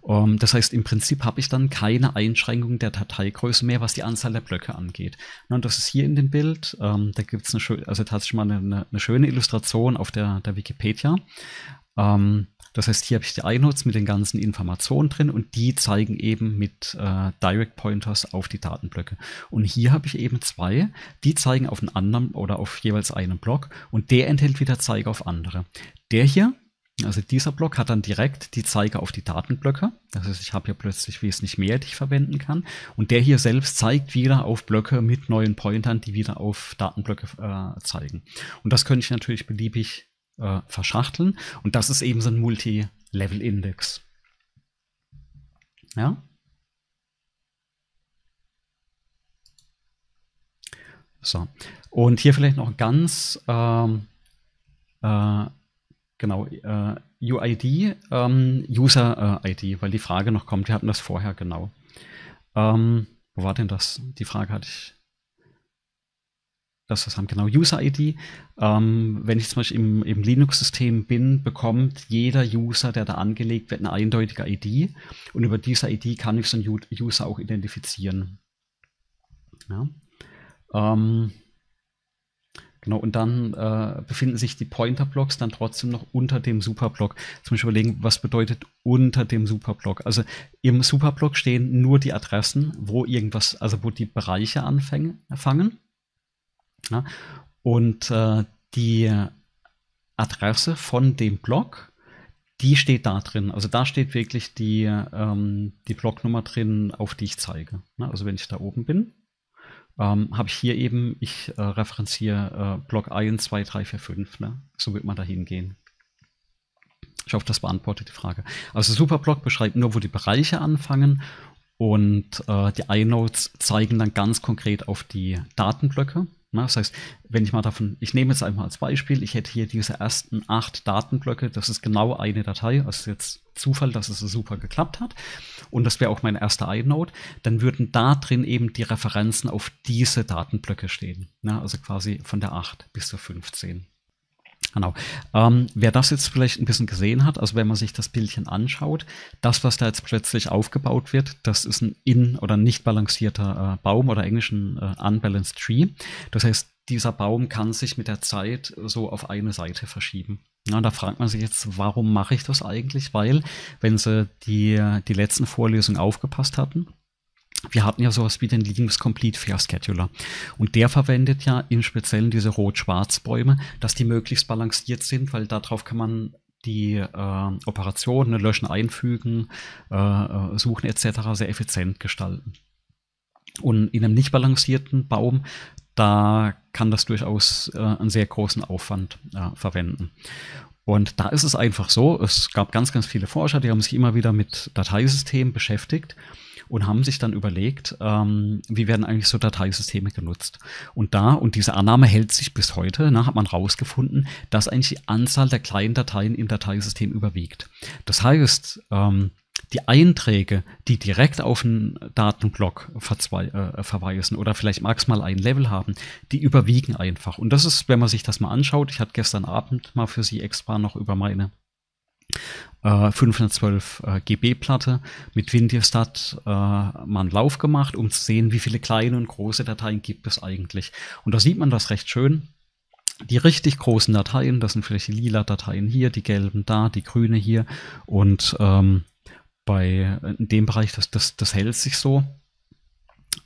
Um, ähm, das heißt, im Prinzip habe ich dann keine Einschränkung der Dateigröße mehr, was die Anzahl der Blöcke angeht. Und das ist hier in dem Bild. Um, ähm, da gibt es also tatsächlich mal eine, eine, schöne Illustration auf der, der Wikipedia. Um, ähm, das heißt, hier habe ich die Einheits mit den ganzen Informationen drin und die zeigen eben mit äh, Direct Pointers auf die Datenblöcke. Und hier habe ich eben zwei, die zeigen auf einen anderen oder auf jeweils einen Block und der enthält wieder Zeige auf andere. Der hier also dieser Block hat dann direkt die Zeiger auf die Datenblöcke. Das heißt, ich habe hier plötzlich wesentlich mehr, die ich verwenden kann. Und der hier selbst zeigt wieder auf Blöcke mit neuen Pointern, die wieder auf Datenblöcke äh, zeigen. Und das könnte ich natürlich beliebig äh, verschachteln. Und das ist eben so ein Multi-Level-Index. Ja? So. Und hier vielleicht noch ganz ähm, äh, Genau, äh, UID, ähm, User-ID, äh, weil die Frage noch kommt. Wir hatten das vorher, genau. Ähm, wo war denn das? Die Frage hatte ich. Das, das haben genau User-ID. Ähm, wenn ich zum Beispiel im, im Linux-System bin, bekommt jeder User, der da angelegt wird, eine eindeutige ID. Und über diese ID kann ich so einen User auch identifizieren. Ja. Ähm, Genau, und dann äh, befinden sich die Pointer-Blocks dann trotzdem noch unter dem Superblock. Zum Beispiel überlegen, was bedeutet unter dem Superblock? Also im Superblock stehen nur die Adressen, wo irgendwas, also wo die Bereiche anfangen. Ja? Und äh, die Adresse von dem Block, die steht da drin. Also da steht wirklich die, ähm, die Blocknummer drin, auf die ich zeige. Ne? Also wenn ich da oben bin, ähm, habe ich hier eben, ich äh, referenziere äh, Block 1, 2, 3, 4, 5. Ne? So wird man da hingehen. Ich hoffe, das beantwortet die Frage. Also Superblock beschreibt nur, wo die Bereiche anfangen und äh, die iNodes zeigen dann ganz konkret auf die Datenblöcke. Na, ne, heißt, wenn ich mal davon, ich nehme jetzt einmal als Beispiel, ich hätte hier diese ersten acht Datenblöcke, das ist genau eine Datei, also jetzt Zufall, dass es super geklappt hat. Und das wäre auch mein erster iNode. Dann würden da drin eben die Referenzen auf diese Datenblöcke stehen. Na, ne, also quasi von der 8 bis zur 15. Genau. Ähm, wer das jetzt vielleicht ein bisschen gesehen hat, also wenn man sich das Bildchen anschaut, das, was da jetzt plötzlich aufgebaut wird, das ist ein in- oder nicht balancierter äh, Baum oder englischen äh, unbalanced tree. Das heißt, dieser Baum kann sich mit der Zeit so auf eine Seite verschieben. Ja, da fragt man sich jetzt, warum mache ich das eigentlich? Weil, wenn Sie die, die letzten Vorlesungen aufgepasst hatten, wir hatten ja sowas wie den Linux Complete Fair Scheduler. Und der verwendet ja in Speziellen diese Rot-Schwarz-Bäume, dass die möglichst balanciert sind, weil darauf kann man die äh, Operationen, ne, löschen, einfügen, äh, äh suchen etc. sehr effizient gestalten. Und in einem nicht balancierten Baum, da kann das durchaus äh, einen sehr großen Aufwand äh, verwenden. Und da ist es einfach so, es gab ganz, ganz viele Forscher, die haben sich immer wieder mit Dateisystemen beschäftigt und haben sich dann überlegt, ähm, wie werden eigentlich so Dateisysteme genutzt. Und da, und diese Annahme hält sich bis heute, na, ne, hat man rausgefunden, dass eigentlich die Anzahl der kleinen Dateien im Dateisystem überwiegt. Das heißt, ähm, die Einträge, die direkt auf einen Datenblock äh, verweisen oder vielleicht maximal ein Level haben, die überwiegen einfach. Und das ist, wenn man sich das mal anschaut, ich hatte gestern Abend mal für Sie extra noch über meine 512 äh, äh GB Platte mit Windirstat äh, mal einen Lauf gemacht, um zu sehen, wie viele kleine und große Dateien gibt es eigentlich. Und da sieht man das recht schön. Die richtig großen Dateien, das sind vielleicht die lila Dateien hier, die gelben da, die grüne hier und ähm, bei in dem Bereich, das, das, das hält sich so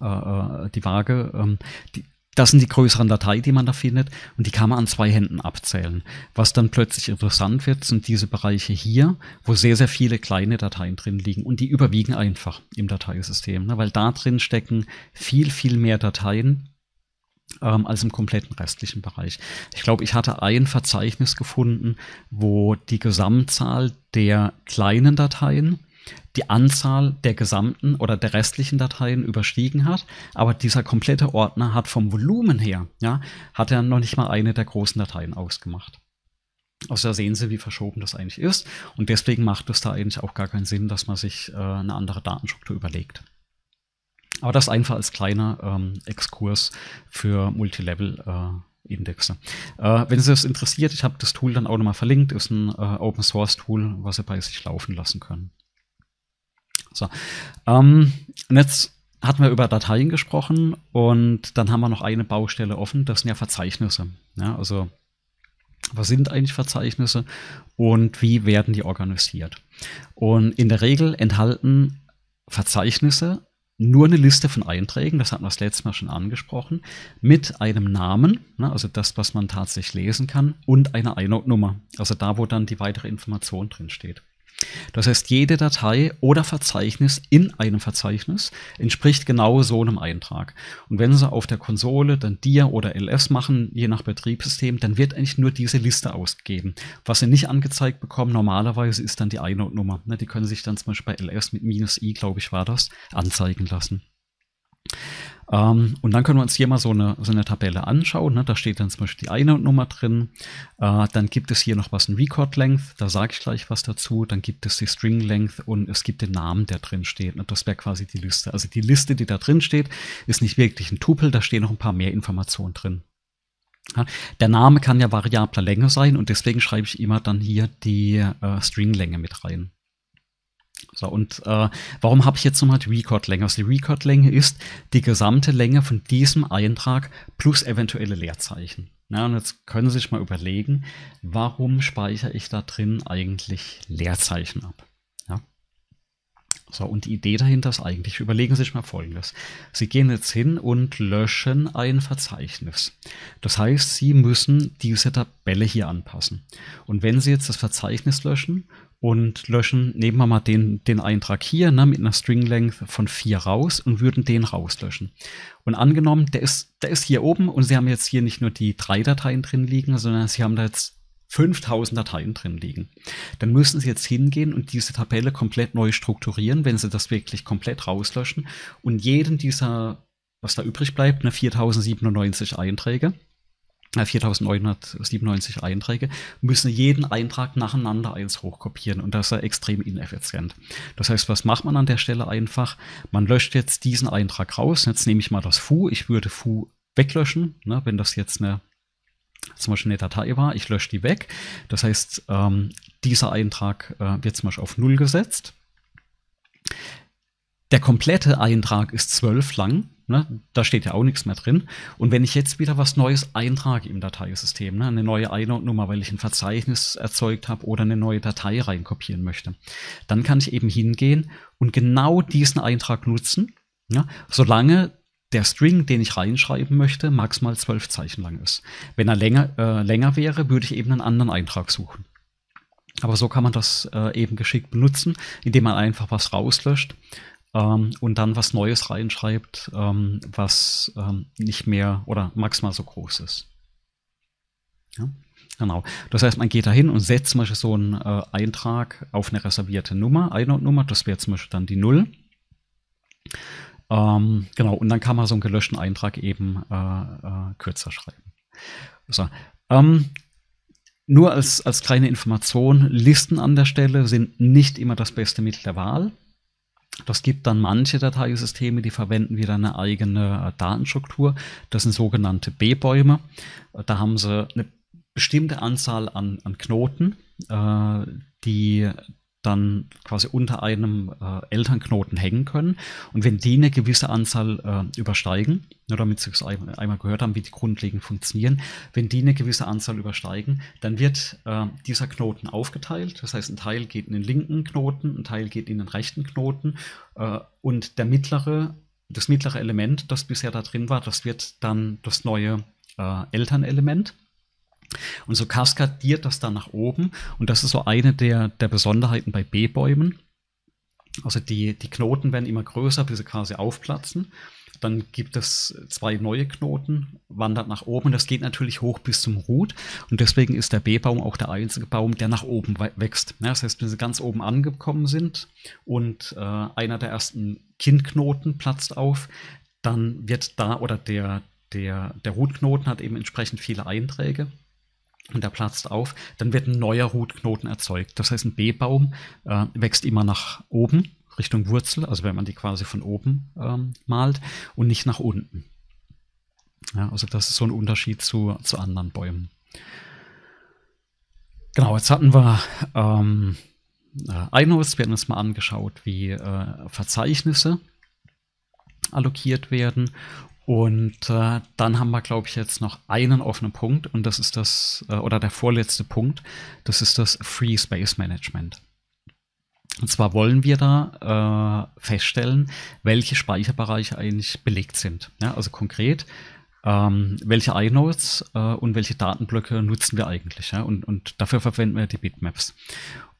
äh, äh, die Waage, ähm, die, das sind die größeren Dateien, die man da findet und die kann man an zwei Händen abzählen. Was dann plötzlich interessant wird, sind diese Bereiche hier, wo sehr, sehr viele kleine Dateien drin liegen und die überwiegen einfach im Dateisystem, ne? weil da drin stecken viel, viel mehr Dateien ähm, als im kompletten restlichen Bereich. Ich glaube, ich hatte ein Verzeichnis gefunden, wo die Gesamtzahl der kleinen Dateien die Anzahl der gesamten oder der restlichen Dateien überstiegen hat, aber dieser komplette Ordner hat vom Volumen her, ja, hat er noch nicht mal eine der großen Dateien ausgemacht. Also da sehen Sie, wie verschoben das eigentlich ist und deswegen macht es da eigentlich auch gar keinen Sinn, dass man sich äh, eine andere Datenstruktur überlegt. Aber das einfach als kleiner ähm, Exkurs für Multilevel äh, Indexe. Äh, wenn Sie das interessiert, ich habe das Tool dann auch nochmal verlinkt, ist ein äh, Open Source Tool, was Sie bei sich laufen lassen können. So. Ähm, und jetzt hatten wir über Dateien gesprochen und dann haben wir noch eine Baustelle offen, das sind ja Verzeichnisse. Ja, also was sind eigentlich Verzeichnisse und wie werden die organisiert? Und in der Regel enthalten Verzeichnisse nur eine Liste von Einträgen, das hatten wir das letzte Mal schon angesprochen, mit einem Namen, ne, also das, was man tatsächlich lesen kann, und einer Einordnummer, also da, wo dann die weitere Information drinsteht. Das heißt, jede Datei oder Verzeichnis in einem Verzeichnis entspricht genau so einem Eintrag. Und wenn Sie auf der Konsole dann DIR oder LS machen, je nach Betriebssystem, dann wird eigentlich nur diese Liste ausgegeben. Was Sie nicht angezeigt bekommen, normalerweise ist dann die Einode-Nummer. Ne, die können sich dann zum Beispiel bei LS mit minus i, glaube ich, war das, anzeigen lassen. Ähm, und dann können wir uns hier mal so eine, so eine Tabelle anschauen. Ne? Da steht dann zum Beispiel die eine Nummer drin. Äh, dann gibt es hier noch was, ein Record Length. Da sage ich gleich was dazu. Dann gibt es die String Length und es gibt den Namen, der drin steht. Ne? Das wäre quasi die Liste. Also die Liste, die da drin steht, ist nicht wirklich ein Tupel. Da stehen noch ein paar mehr Informationen drin. Der Name kann ja variabler Länge sein und deswegen schreibe ich immer dann hier die äh, Stringlänge mit rein. So, und äh, warum habe ich jetzt nochmal die Recordlänge? Also die Recordlänge ist die gesamte Länge von diesem Eintrag plus eventuelle Leerzeichen. Na, und jetzt können Sie sich mal überlegen, warum speichere ich da drin eigentlich Leerzeichen ab? So, und die Idee dahinter ist eigentlich, überlegen Sie sich mal Folgendes. Sie gehen jetzt hin und löschen ein Verzeichnis. Das heißt, Sie müssen diese Tabelle hier anpassen. Und wenn Sie jetzt das Verzeichnis löschen und löschen, nehmen wir mal den, den Eintrag hier ne, mit einer String Length von 4 raus und würden den rauslöschen. Und angenommen, der ist, der ist hier oben und Sie haben jetzt hier nicht nur die drei Dateien drin liegen, sondern Sie haben da jetzt 5000 Dateien drin liegen. Dann müssen Sie jetzt hingehen und diese Tabelle komplett neu strukturieren, wenn Sie das wirklich komplett rauslöschen und jeden dieser, was da übrig bleibt, eine 4097 Einträge, 4997 äh, Einträge, müssen jeden Eintrag nacheinander eins hochkopieren und das ist extrem ineffizient. Das heißt, was macht man an der Stelle einfach? Man löscht jetzt diesen Eintrag raus. Jetzt nehme ich mal das Foo. Ich würde Foo weglöschen, ne, wenn das jetzt eine zum Beispiel eine Datei war, ich lösche die weg. Das heißt, ähm, dieser Eintrag äh, wird zum Beispiel auf 0 gesetzt. Der komplette Eintrag ist 12 lang, ne? da steht ja auch nichts mehr drin. Und wenn ich jetzt wieder was Neues eintrage im Dateisystem, ne? eine neue Einordnummer, weil ich ein Verzeichnis erzeugt habe oder eine neue Datei reinkopieren möchte, dann kann ich eben hingehen und genau diesen Eintrag nutzen, ne? solange der String, den ich reinschreiben möchte, maximal zwölf Zeichen lang ist. Wenn er länger, äh, länger wäre, würde ich eben einen anderen Eintrag suchen. Aber so kann man das äh, eben geschickt benutzen, indem man einfach was rauslöscht ähm, und dann was Neues reinschreibt, ähm, was ähm, nicht mehr oder maximal so groß ist. Ja? Genau. Das heißt, man geht dahin und setzt zum Beispiel so einen äh, Eintrag auf eine reservierte Nummer, Einordnummer, das wäre zum Beispiel dann die 0. Ähm, genau, und dann kann man so einen gelöschten Eintrag eben äh, äh, kürzer schreiben. So. Ähm, nur als, als kleine Information, Listen an der Stelle sind nicht immer das beste Mittel der Wahl. Das gibt dann manche Dateisysteme, die verwenden wieder eine eigene äh, Datenstruktur. Das sind sogenannte B-Bäume. Da haben sie eine bestimmte Anzahl an, an Knoten, äh, die dann quasi unter einem äh, Elternknoten hängen können. Und wenn die eine gewisse Anzahl äh, übersteigen, nur damit Sie es ein, einmal gehört haben, wie die grundlegend funktionieren, wenn die eine gewisse Anzahl übersteigen, dann wird äh, dieser Knoten aufgeteilt. Das heißt, ein Teil geht in den linken Knoten, ein Teil geht in den rechten Knoten äh, und der mittlere, das mittlere Element, das bisher da drin war, das wird dann das neue äh, Elternelement. Und so kaskadiert das dann nach oben. Und das ist so eine der, der Besonderheiten bei B-Bäumen. Also die, die Knoten werden immer größer, bis sie quasi aufplatzen. Dann gibt es zwei neue Knoten, wandert nach oben. Das geht natürlich hoch bis zum Rot. Und deswegen ist der B-Baum auch der einzige Baum, der nach oben wächst. Das heißt, wenn sie ganz oben angekommen sind und äh, einer der ersten Kindknoten platzt auf, dann wird da oder der, der, der Rotknoten hat eben entsprechend viele Einträge und der platzt auf, dann wird ein neuer Rotknoten erzeugt. Das heißt, ein B-Baum äh, wächst immer nach oben, Richtung Wurzel, also wenn man die quasi von oben ähm, malt und nicht nach unten. Ja, also das ist so ein Unterschied zu, zu anderen Bäumen. Genau, jetzt hatten wir ähm, äh, Einholz, wir haben uns mal angeschaut, wie äh, Verzeichnisse allokiert werden und äh, dann haben wir, glaube ich, jetzt noch einen offenen Punkt und das ist das, äh, oder der vorletzte Punkt, das ist das Free Space Management. Und zwar wollen wir da äh, feststellen, welche Speicherbereiche eigentlich belegt sind. Ja, also konkret, ähm, welche iNodes äh, und welche Datenblöcke nutzen wir eigentlich. Ja? Und, und dafür verwenden wir die Bitmaps.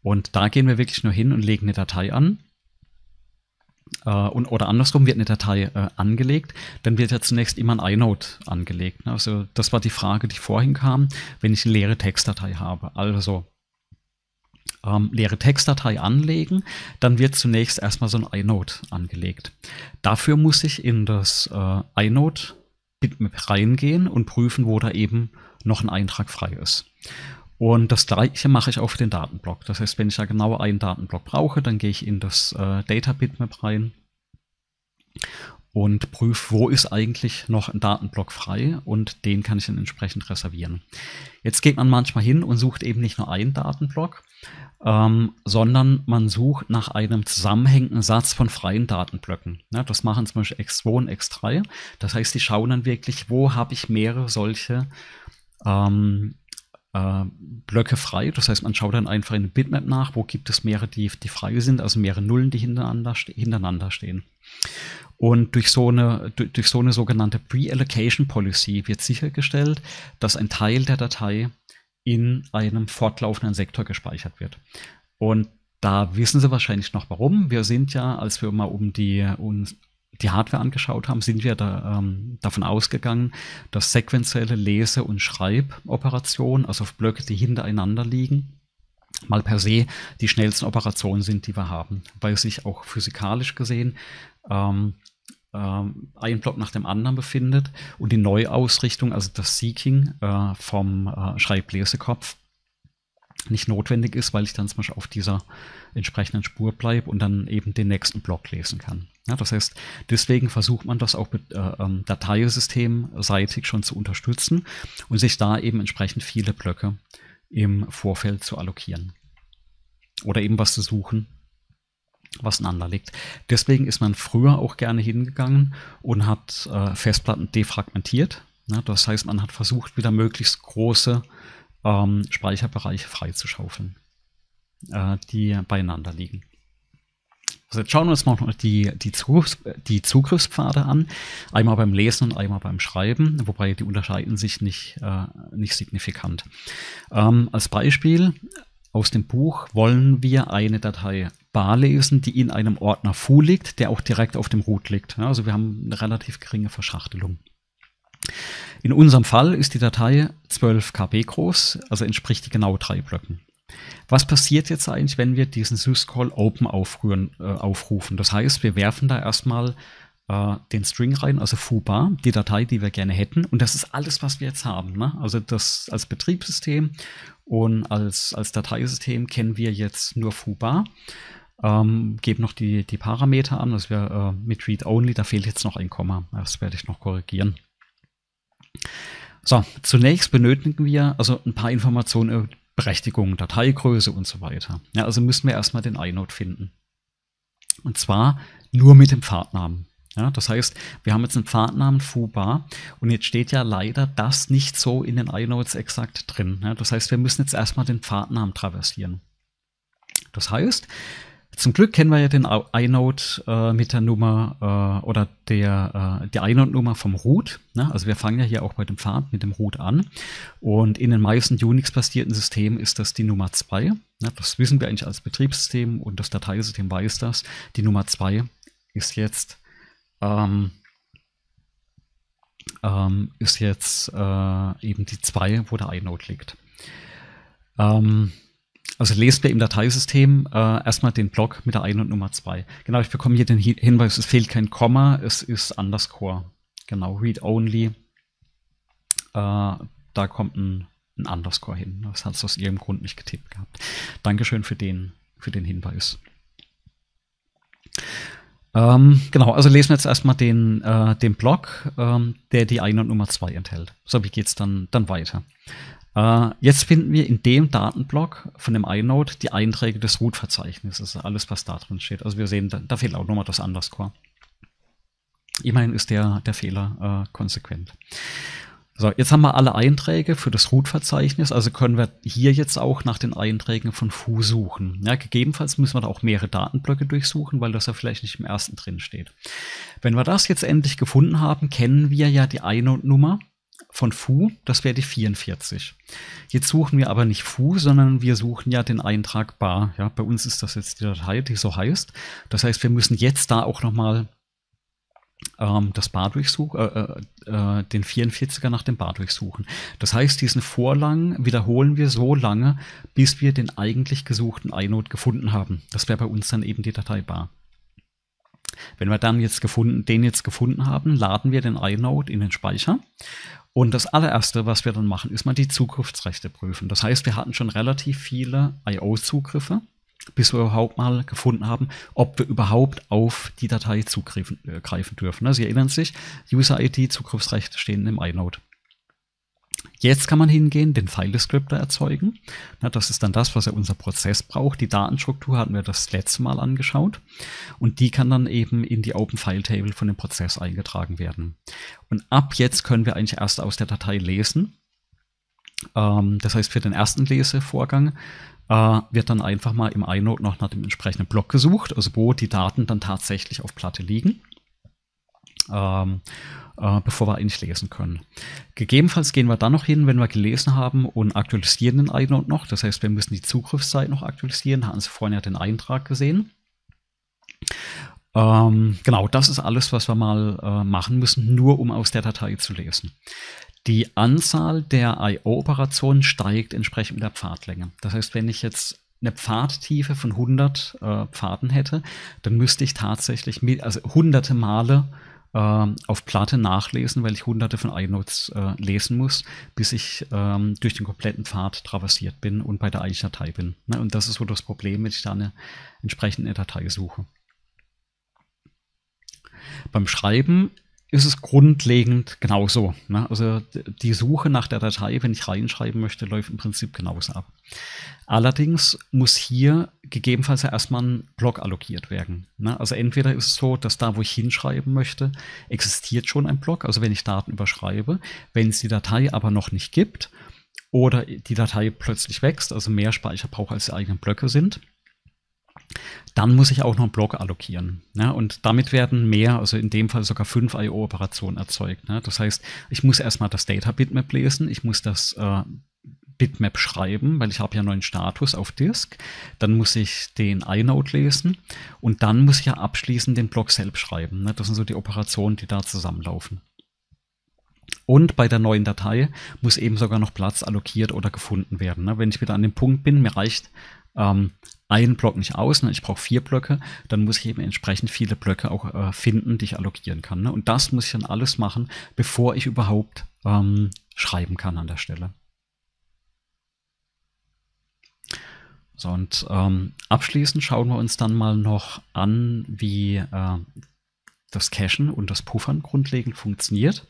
Und da gehen wir wirklich nur hin und legen eine Datei an äh, und, oder andersrum wird eine Datei äh, angelegt, dann wird ja zunächst immer ein inode angelegt. Ne? Also das war die Frage, die vorhin kam, wenn ich eine leere Textdatei habe. Also ähm, leere Textdatei anlegen, dann wird zunächst erstmal so ein inode angelegt. Dafür muss ich in das äh, inode reingehen und prüfen, wo da eben noch ein Eintrag frei ist. Und das gleiche mache ich auch für den Datenblock. Das heißt, wenn ich da genau einen Datenblock brauche, dann gehe ich in das äh, Data Bitmap rein und prüfe, wo ist eigentlich noch ein Datenblock frei und den kann ich dann entsprechend reservieren. Jetzt geht man manchmal hin und sucht eben nicht nur einen Datenblock, ähm, sondern man sucht nach einem zusammenhängenden Satz von freien Datenblöcken. Ja, das machen zum Beispiel X2 und X3. Das heißt, die schauen dann wirklich, wo habe ich mehrere solche ähm, ähm, Blöcke frei. Das heißt, man schaut dann einfach in der Bitmap nach, wo gibt es mehrere, die, die frei sind, also mehrere Nullen, die hintereinander, hintereinander stehen. Und durch so eine, durch, durch so eine sogenannte Pre-Allocation Policy wird sichergestellt, dass ein Teil der Datei in einem fortlaufenden Sektor gespeichert wird. Und da wissen Sie wahrscheinlich noch warum. Wir sind ja, als wir mal um die, um, die Hardware angeschaut haben, sind wir da, ähm, davon ausgegangen, dass sequenzielle Lese- und Schreiboperationen, also auf Blöcke, die hintereinander liegen, mal per se die schnellsten Operationen sind, die wir haben, weil sich auch physikalisch gesehen ähm, ähm, ein Block nach dem anderen befindet und die Neuausrichtung, also das Seeking äh, vom äh, Schreiblesekopf nicht notwendig ist, weil ich dann zum Beispiel auf dieser entsprechenden Spur bleibe und dann eben den nächsten Block lesen kann. Ja, das heißt, deswegen versucht man das auch mit äh, ähm, Dateisystem seitig schon zu unterstützen und sich da eben entsprechend viele Blöcke im Vorfeld zu allokieren. Oder eben was zu suchen, was einander liegt. Deswegen ist man früher auch gerne hingegangen und hat äh, Festplatten defragmentiert. Ne? Das heißt, man hat versucht, wieder möglichst große ähm, Speicherbereiche freizuschaufeln, äh, die beieinander liegen. Also jetzt schauen wir uns mal die, die, Zugriffs, die Zugriffspfade an. Einmal beim Lesen und einmal beim Schreiben, wobei die unterscheiden sich nicht, äh, nicht signifikant. Ähm, als Beispiel aus dem Buch wollen wir eine Datei bar lesen, die in einem Ordner Fu liegt, der auch direkt auf dem Root liegt. also wir haben eine relativ geringe Verschachtelung. In unserem Fall ist die Datei 12 KB groß, also entspricht die genau drei Blöcken. Was passiert jetzt eigentlich, wenn wir diesen syscall open aufrühren, äh, aufrufen? Das heißt, wir werfen da erstmal äh, den String rein, also foobar, die Datei, die wir gerne hätten. Und das ist alles, was wir jetzt haben. Ne? Also das als Betriebssystem und als, als Dateisystem kennen wir jetzt nur foobar. Ähm, gebe noch die, die Parameter an, dass wir äh, mit read-only, da fehlt jetzt noch ein Komma. Das werde ich noch korrigieren. So, zunächst benötigen wir also ein paar Informationen Berechtigung, Dateigröße und so weiter. Ja, also müssen wir erstmal den inode finden. Und zwar nur mit dem Pfadnamen. Ja, das heißt, wir haben jetzt einen Pfadnamen Fubar und jetzt steht ja leider das nicht so in den iNodes exakt drin. Ja, das heißt, wir müssen jetzt erstmal den Pfadnamen traversieren. Das heißt, zum Glück kennen wir ja den inode äh, mit der Nummer äh, oder der, äh, die inode-Nummer vom Root. Ne? Also wir fangen ja hier auch bei dem Pfad mit dem Root an. Und in den meisten Unix-basierten Systemen ist das die Nummer 2. Ne? Das wissen wir eigentlich als Betriebssystem und das Dateisystem weiß das. Die Nummer 2 ist jetzt, ähm, ähm, ist jetzt äh, eben die 2, wo der inode liegt. Ähm, also lest mir im Dateisystem äh, erstmal den Block mit der 1 und Nummer 2. Genau, ich bekomme hier den Hi Hinweis, es fehlt kein Komma, es ist Underscore. Genau, Read Only. Äh, da kommt ein, ein Underscore hin. Das hat es aus irgendeinem Grund nicht getippt gehabt. Dankeschön für den, für den Hinweis. Ähm, genau, also lesen wir jetzt erstmal den, äh, den Blog, ähm, der die eigene Nummer 2 enthält. So, wie geht's dann, dann weiter? Äh, jetzt finden wir in dem Datenblock von dem iNode die Einträge des Root-Verzeichnisses, also alles, was da drin steht. Also wir sehen, da, da fehlt auch nochmal das Underscore. Immerhin ist der, der Fehler äh, konsequent. So, jetzt haben wir alle Einträge für das Root-Verzeichnis, also können wir hier jetzt auch nach den Einträgen von foo suchen. Ja, gegebenenfalls müssen wir da auch mehrere Datenblöcke durchsuchen, weil das ja vielleicht nicht im ersten drin steht. Wenn wir das jetzt endlich gefunden haben, kennen wir ja die Einode-Nummer von foo, das wäre die 44. Jetzt suchen wir aber nicht foo, sondern wir suchen ja den Eintrag bar. Ja, bei uns ist das jetzt die Datei, die so heißt. Das heißt, wir müssen jetzt da auch nochmal ähm, das Bar durchsuchen, äh, äh, äh, den 44er nach dem Bar durchsuchen. Das heißt, diesen Vorlang wiederholen wir so lange, bis wir den eigentlich gesuchten Einode gefunden haben. Das wäre bei uns dann eben die Datei Bar. Wenn wir dann jetzt gefunden, den jetzt gefunden haben, laden wir den inode in den Speicher. Und das allererste, was wir dann machen, ist mal die Zugriffsrechte prüfen. Das heißt, wir hatten schon relativ viele IO-Zugriffe bis wir überhaupt mal gefunden haben, ob wir überhaupt auf die Datei zugreifen äh, dürfen. Also Sie erinnern sich, User-ID, Zugriffsrechte stehen im inode. Jetzt kann man hingehen, den File-Descriptor erzeugen. das ist dann das, was ja unser Prozess braucht. Die Datenstruktur hatten wir das letzte Mal angeschaut. Und die kann dann eben in die Open File Table von dem Prozess eingetragen werden. Und ab jetzt können wir eigentlich erst aus der Datei lesen ähm, das heißt, für den ersten Lesevorgang äh, wird dann einfach mal im iNode noch nach dem entsprechenden Block gesucht, also wo die Daten dann tatsächlich auf Platte liegen. Ähm, äh, bevor wir eigentlich lesen können. Gegebenenfalls gehen wir dann noch hin, wenn wir gelesen haben und aktualisieren den iNode noch. Das heißt, wir müssen die Zugriffszeit noch aktualisieren. Da hatten Sie vorhin ja den Eintrag gesehen. Ähm, genau, das ist alles, was wir mal äh, machen müssen, nur um aus der Datei zu lesen. Die Anzahl der IO-Operationen steigt entsprechend mit der Pfadlänge. Das heißt, wenn ich jetzt eine Pfadtiefe von 100 äh, Pfaden hätte, dann müsste ich tatsächlich mit, also hunderte Male äh, auf Platte nachlesen, weil ich hunderte von Einnotes äh, lesen muss, bis ich ähm, durch den kompletten Pfad traversiert bin und bei der eigentlichen Datei bin. Ne? Und das ist so das Problem, wenn ich da eine entsprechende Datei suche. Beim Schreiben ist es grundlegend genauso. Ne? Also die Suche nach der Datei, wenn ich reinschreiben möchte, läuft im Prinzip genauso ab. Allerdings muss hier gegebenenfalls ja erstmal ein Block allokiert werden. Ne? Also entweder ist es so, dass da, wo ich hinschreiben möchte, existiert schon ein Block, also wenn ich Daten überschreibe. Wenn es die Datei aber noch nicht gibt oder die Datei plötzlich wächst, also mehr Speicher braucht als die eigenen Blöcke sind, dann muss ich auch noch einen Block allokieren. Ne? Und damit werden mehr, also in dem Fall sogar fünf IO-Operationen erzeugt. Ne? Das heißt, ich muss erstmal das Data-Bitmap lesen, ich muss das äh, Bitmap schreiben, weil ich habe ja neuen Status auf Disk. Dann muss ich den inode lesen und dann muss ich ja abschließend den Block selbst schreiben. Ne? Das sind so die Operationen, die da zusammenlaufen. Und bei der neuen Datei muss eben sogar noch Platz allokiert oder gefunden werden. Ne? Wenn ich wieder an dem Punkt bin, mir reicht ähm, einen Block nicht aus, ne? ich brauche vier Blöcke, dann muss ich eben entsprechend viele Blöcke auch äh, finden, die ich allokieren kann. Ne? Und das muss ich dann alles machen, bevor ich überhaupt ähm, schreiben kann an der Stelle. So, und ähm, abschließend schauen wir uns dann mal noch an, wie äh, das Cachen und das Puffern grundlegend funktioniert.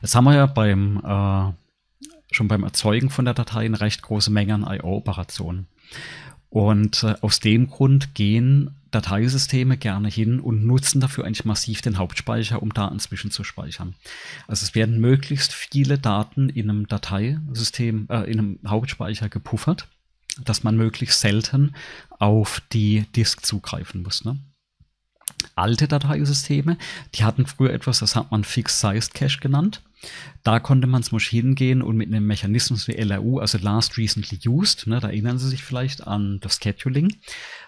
Jetzt haben wir ja beim äh, schon beim Erzeugen von der Datei eine recht große Menge an IO-Operationen. Und äh, aus dem Grund gehen Dateisysteme gerne hin und nutzen dafür eigentlich massiv den Hauptspeicher, um Daten zwischenzuspeichern. Also es werden möglichst viele Daten in einem Dateisystem, äh, in einem Hauptspeicher gepuffert, dass man möglichst selten auf die Disk zugreifen muss. Ne? alte Dateisysteme, die hatten früher etwas, das hat man Fixed-Sized Cache genannt. Da konnte man zum Beispiel hingehen und mit einem Mechanismus wie LRU, also Last Recently Used, ne, da erinnern Sie sich vielleicht an das Scheduling,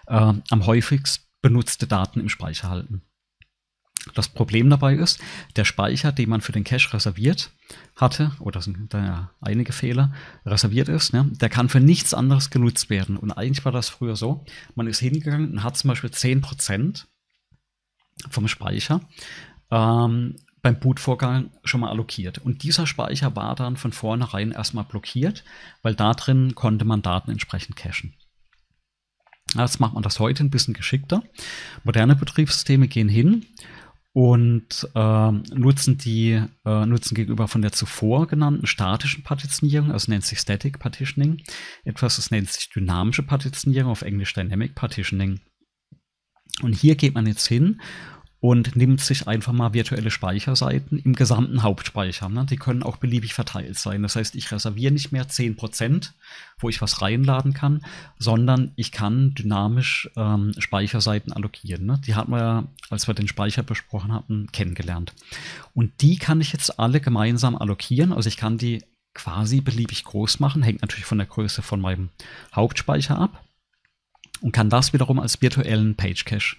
äh, am häufigsten benutzte Daten im Speicher halten. Das Problem dabei ist, der Speicher, den man für den Cache reserviert hatte, oder oh, sind da ja einige Fehler, reserviert ist, ne, der kann für nichts anderes genutzt werden. Und eigentlich war das früher so, man ist hingegangen und hat zum Beispiel 10% vom Speicher ähm, beim Bootvorgang schon mal allokiert. Und dieser Speicher war dann von vornherein erstmal blockiert, weil da drin konnte man Daten entsprechend cachen. Jetzt macht man das heute ein bisschen geschickter. Moderne Betriebssysteme gehen hin und äh, nutzen die äh, nutzen gegenüber von der zuvor genannten statischen Partitionierung, also nennt sich Static Partitioning, etwas, das nennt sich dynamische Partitionierung, auf Englisch Dynamic Partitioning. Und hier geht man jetzt hin und nimmt sich einfach mal virtuelle Speicherseiten im gesamten Hauptspeicher. Ne? Die können auch beliebig verteilt sein. Das heißt, ich reserviere nicht mehr 10%, wo ich was reinladen kann, sondern ich kann dynamisch ähm, Speicherseiten allokieren. Ne? Die hatten wir ja, als wir den Speicher besprochen hatten, kennengelernt. Und die kann ich jetzt alle gemeinsam allokieren. Also ich kann die quasi beliebig groß machen. Hängt natürlich von der Größe von meinem Hauptspeicher ab und kann das wiederum als virtuellen Page Cache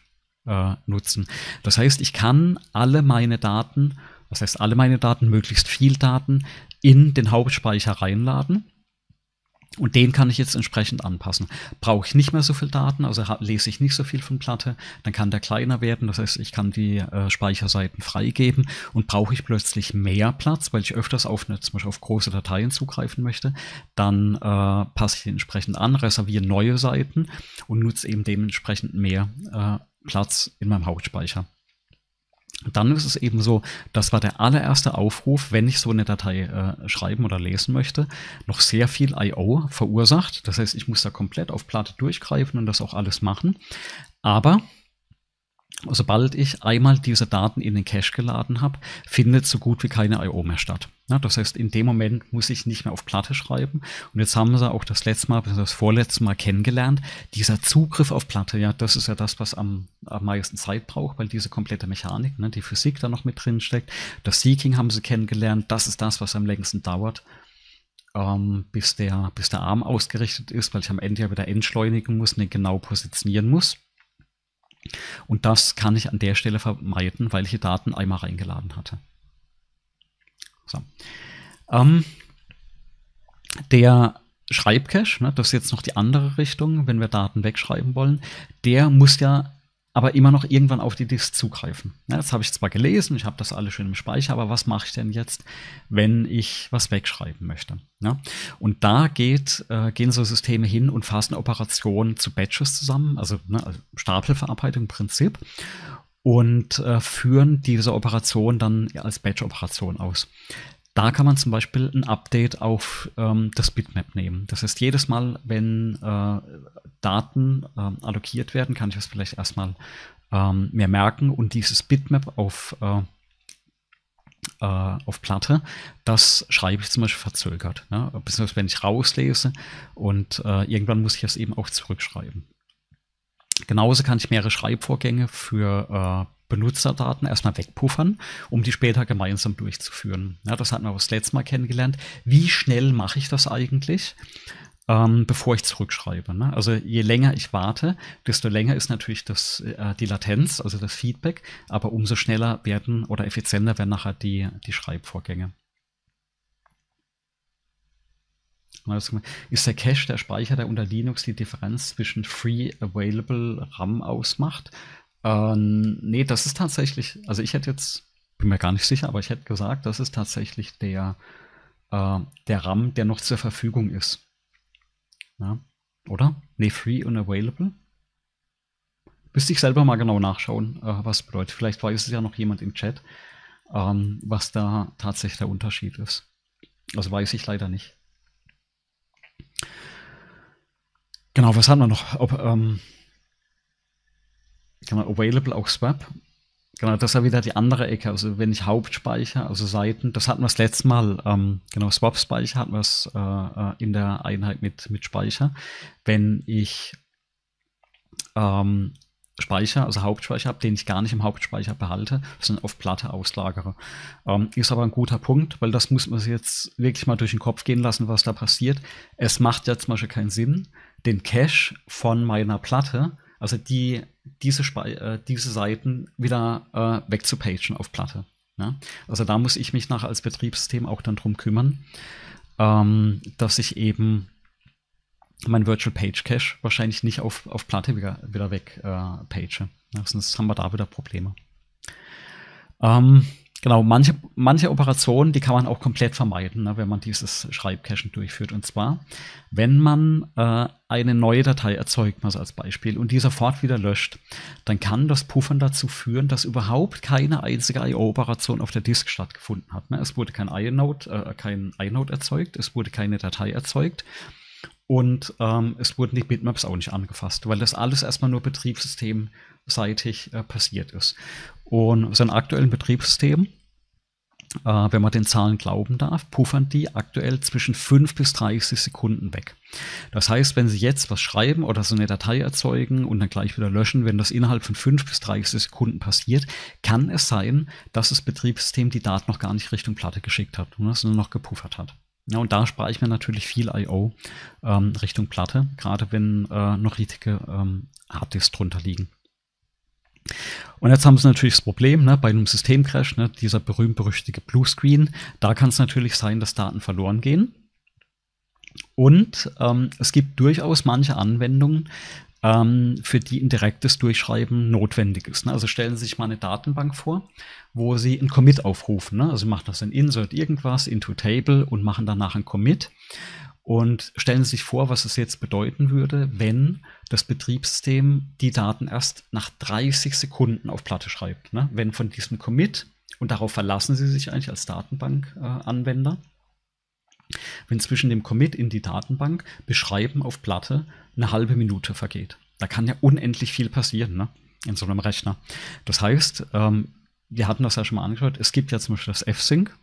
äh, nutzen. Das heißt, ich kann alle meine Daten, das heißt alle meine Daten, möglichst viel Daten in den Hauptspeicher reinladen und den kann ich jetzt entsprechend anpassen. Brauche ich nicht mehr so viel Daten, also lese ich nicht so viel von Platte, dann kann der kleiner werden, das heißt, ich kann die äh, Speicherseiten freigeben und brauche ich plötzlich mehr Platz, weil ich öfters auf, eine, zum Beispiel auf große Dateien zugreifen möchte, dann äh, passe ich den entsprechend an, reserviere neue Seiten und nutze eben dementsprechend mehr äh, Platz in meinem Hauptspeicher dann ist es eben so, das war der allererste Aufruf, wenn ich so eine Datei äh, schreiben oder lesen möchte, noch sehr viel I.O. verursacht. Das heißt, ich muss da komplett auf Platte durchgreifen und das auch alles machen. Aber Sobald ich einmal diese Daten in den Cache geladen habe, findet so gut wie keine I.O. mehr statt. Ja, das heißt, in dem Moment muss ich nicht mehr auf Platte schreiben. Und jetzt haben sie auch das letzte Mal, das vorletzte Mal kennengelernt, dieser Zugriff auf Platte, ja, das ist ja das, was am, am meisten Zeit braucht, weil diese komplette Mechanik, ne, die Physik da noch mit drin steckt. Das Seeking haben sie kennengelernt, das ist das, was am längsten dauert. Ähm, bis, der, bis der Arm ausgerichtet ist, weil ich am Ende ja wieder entschleunigen muss und ne, den genau positionieren muss. Und das kann ich an der Stelle vermeiden, weil ich die Daten einmal reingeladen hatte. So. Ähm, der Schreibcache, ne, das ist jetzt noch die andere Richtung, wenn wir Daten wegschreiben wollen, der muss ja aber immer noch irgendwann auf die Disk zugreifen. Ja, das habe ich zwar gelesen, ich habe das alles schön im Speicher, aber was mache ich denn jetzt, wenn ich was wegschreiben möchte? Ja? Und da geht, äh, gehen so Systeme hin und fassen Operationen zu Batches zusammen, also, ne, also Stapelverarbeitung im Prinzip, und äh, führen diese Operation dann als Batch-Operation aus. Da kann man zum Beispiel ein Update auf ähm, das Bitmap nehmen. Das heißt, jedes Mal, wenn äh, Daten äh, allokiert werden, kann ich das vielleicht erstmal ähm, mir merken und dieses Bitmap auf, äh, äh auf Platte, das schreibe ich zum Beispiel verzögert. Ne? Beziehungsweise wenn ich rauslese und äh, irgendwann muss ich das eben auch zurückschreiben. Genauso kann ich mehrere Schreibvorgänge für äh, Benutzerdaten erstmal wegpuffern, um die später gemeinsam durchzuführen. Ja, das hatten wir das letzte Mal kennengelernt. Wie schnell mache ich das eigentlich, ähm, bevor ich zurückschreibe? Ne? Also je länger ich warte, desto länger ist natürlich das, äh, die Latenz, also das Feedback, aber umso schneller werden oder effizienter werden nachher die, die Schreibvorgänge. Ist der Cache der Speicher, der unter Linux die Differenz zwischen Free Available RAM ausmacht? Ähm, nee, das ist tatsächlich, also ich hätte jetzt, bin mir gar nicht sicher, aber ich hätte gesagt, das ist tatsächlich der, äh, der RAM, der noch zur Verfügung ist. Ja, oder? Nee, free and available. Müsste ich selber mal genau nachschauen, äh, was bedeutet. Vielleicht weiß es ja noch jemand im Chat, ähm, was da tatsächlich der Unterschied ist. Also weiß ich leider nicht. Genau, was haben wir noch? Ob, ähm, genau, available auch swap. Genau, das ist ja wieder die andere Ecke. Also wenn ich Hauptspeicher, also Seiten, das hatten wir das letzte Mal, ähm, genau, Swap-Speicher hatten wir es äh, äh, in der Einheit mit, mit Speicher. Wenn ich ähm, Speicher, also Hauptspeicher habe, den ich gar nicht im Hauptspeicher behalte, sondern auf Platte auslagere. Ähm, ist aber ein guter Punkt, weil das muss man sich jetzt wirklich mal durch den Kopf gehen lassen, was da passiert. Es macht ja zum Beispiel keinen Sinn, den Cache von meiner Platte, also die diese, äh, diese Seiten wieder äh, wegzupagen auf Platte. Ne? Also da muss ich mich nachher als Betriebssystem auch dann drum kümmern, ähm, dass ich eben mein Virtual Page Cache wahrscheinlich nicht auf, auf Platte wieder, wieder wegpage. Äh, ne? Sonst haben wir da wieder Probleme. Ähm, Genau, manche, manche Operationen, die kann man auch komplett vermeiden, ne, wenn man dieses Schreibcachen durchführt. Und zwar, wenn man äh, eine neue Datei erzeugt, mal so als Beispiel, und die sofort wieder löscht, dann kann das Puffern dazu führen, dass überhaupt keine einzige I.O.-Operation auf der Disk stattgefunden hat. Ne? Es wurde kein inode, äh, kein inode erzeugt, es wurde keine Datei erzeugt und ähm, es wurden die Bitmaps auch nicht angefasst, weil das alles erstmal nur betriebssystemseitig äh, passiert ist. Und sein aktuellen Betriebssystem, äh, wenn man den Zahlen glauben darf, puffern die aktuell zwischen 5 bis 30 Sekunden weg. Das heißt, wenn Sie jetzt was schreiben oder so eine Datei erzeugen und dann gleich wieder löschen, wenn das innerhalb von 5 bis 30 Sekunden passiert, kann es sein, dass das Betriebssystem die Daten noch gar nicht Richtung Platte geschickt hat, sondern noch gepuffert hat. Ja, und da spare ich mir natürlich viel I.O. Ähm, Richtung Platte, gerade wenn äh, noch richtige ähm, Harddisks drunter liegen. Und jetzt haben sie natürlich das Problem, ne, bei einem Systemcrash, ne, dieser berühmt-berüchtigte Bluescreen, da kann es natürlich sein, dass Daten verloren gehen. Und ähm, es gibt durchaus manche Anwendungen, ähm, für die ein direktes Durchschreiben notwendig ist. Ne? Also stellen Sie sich mal eine Datenbank vor, wo Sie ein Commit aufrufen. Ne? Also Sie machen das in Insert irgendwas, into Table und machen danach ein Commit. Und stellen Sie sich vor, was es jetzt bedeuten würde, wenn das Betriebssystem die Daten erst nach 30 Sekunden auf Platte schreibt. Ne? Wenn von diesem Commit, und darauf verlassen Sie sich eigentlich als Datenbankanwender, äh, wenn zwischen dem Commit in die Datenbank Beschreiben auf Platte eine halbe Minute vergeht. Da kann ja unendlich viel passieren, ne? In so einem Rechner. Das heißt, ähm, wir hatten das ja schon mal angeschaut, es gibt ja zum Beispiel das F-Sync,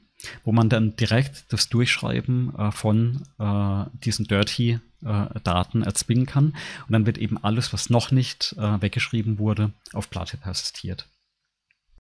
wo man dann direkt das Durchschreiben äh, von äh, diesen Dirty-Daten äh, erzwingen kann. Und dann wird eben alles, was noch nicht äh, weggeschrieben wurde, auf Platte persistiert.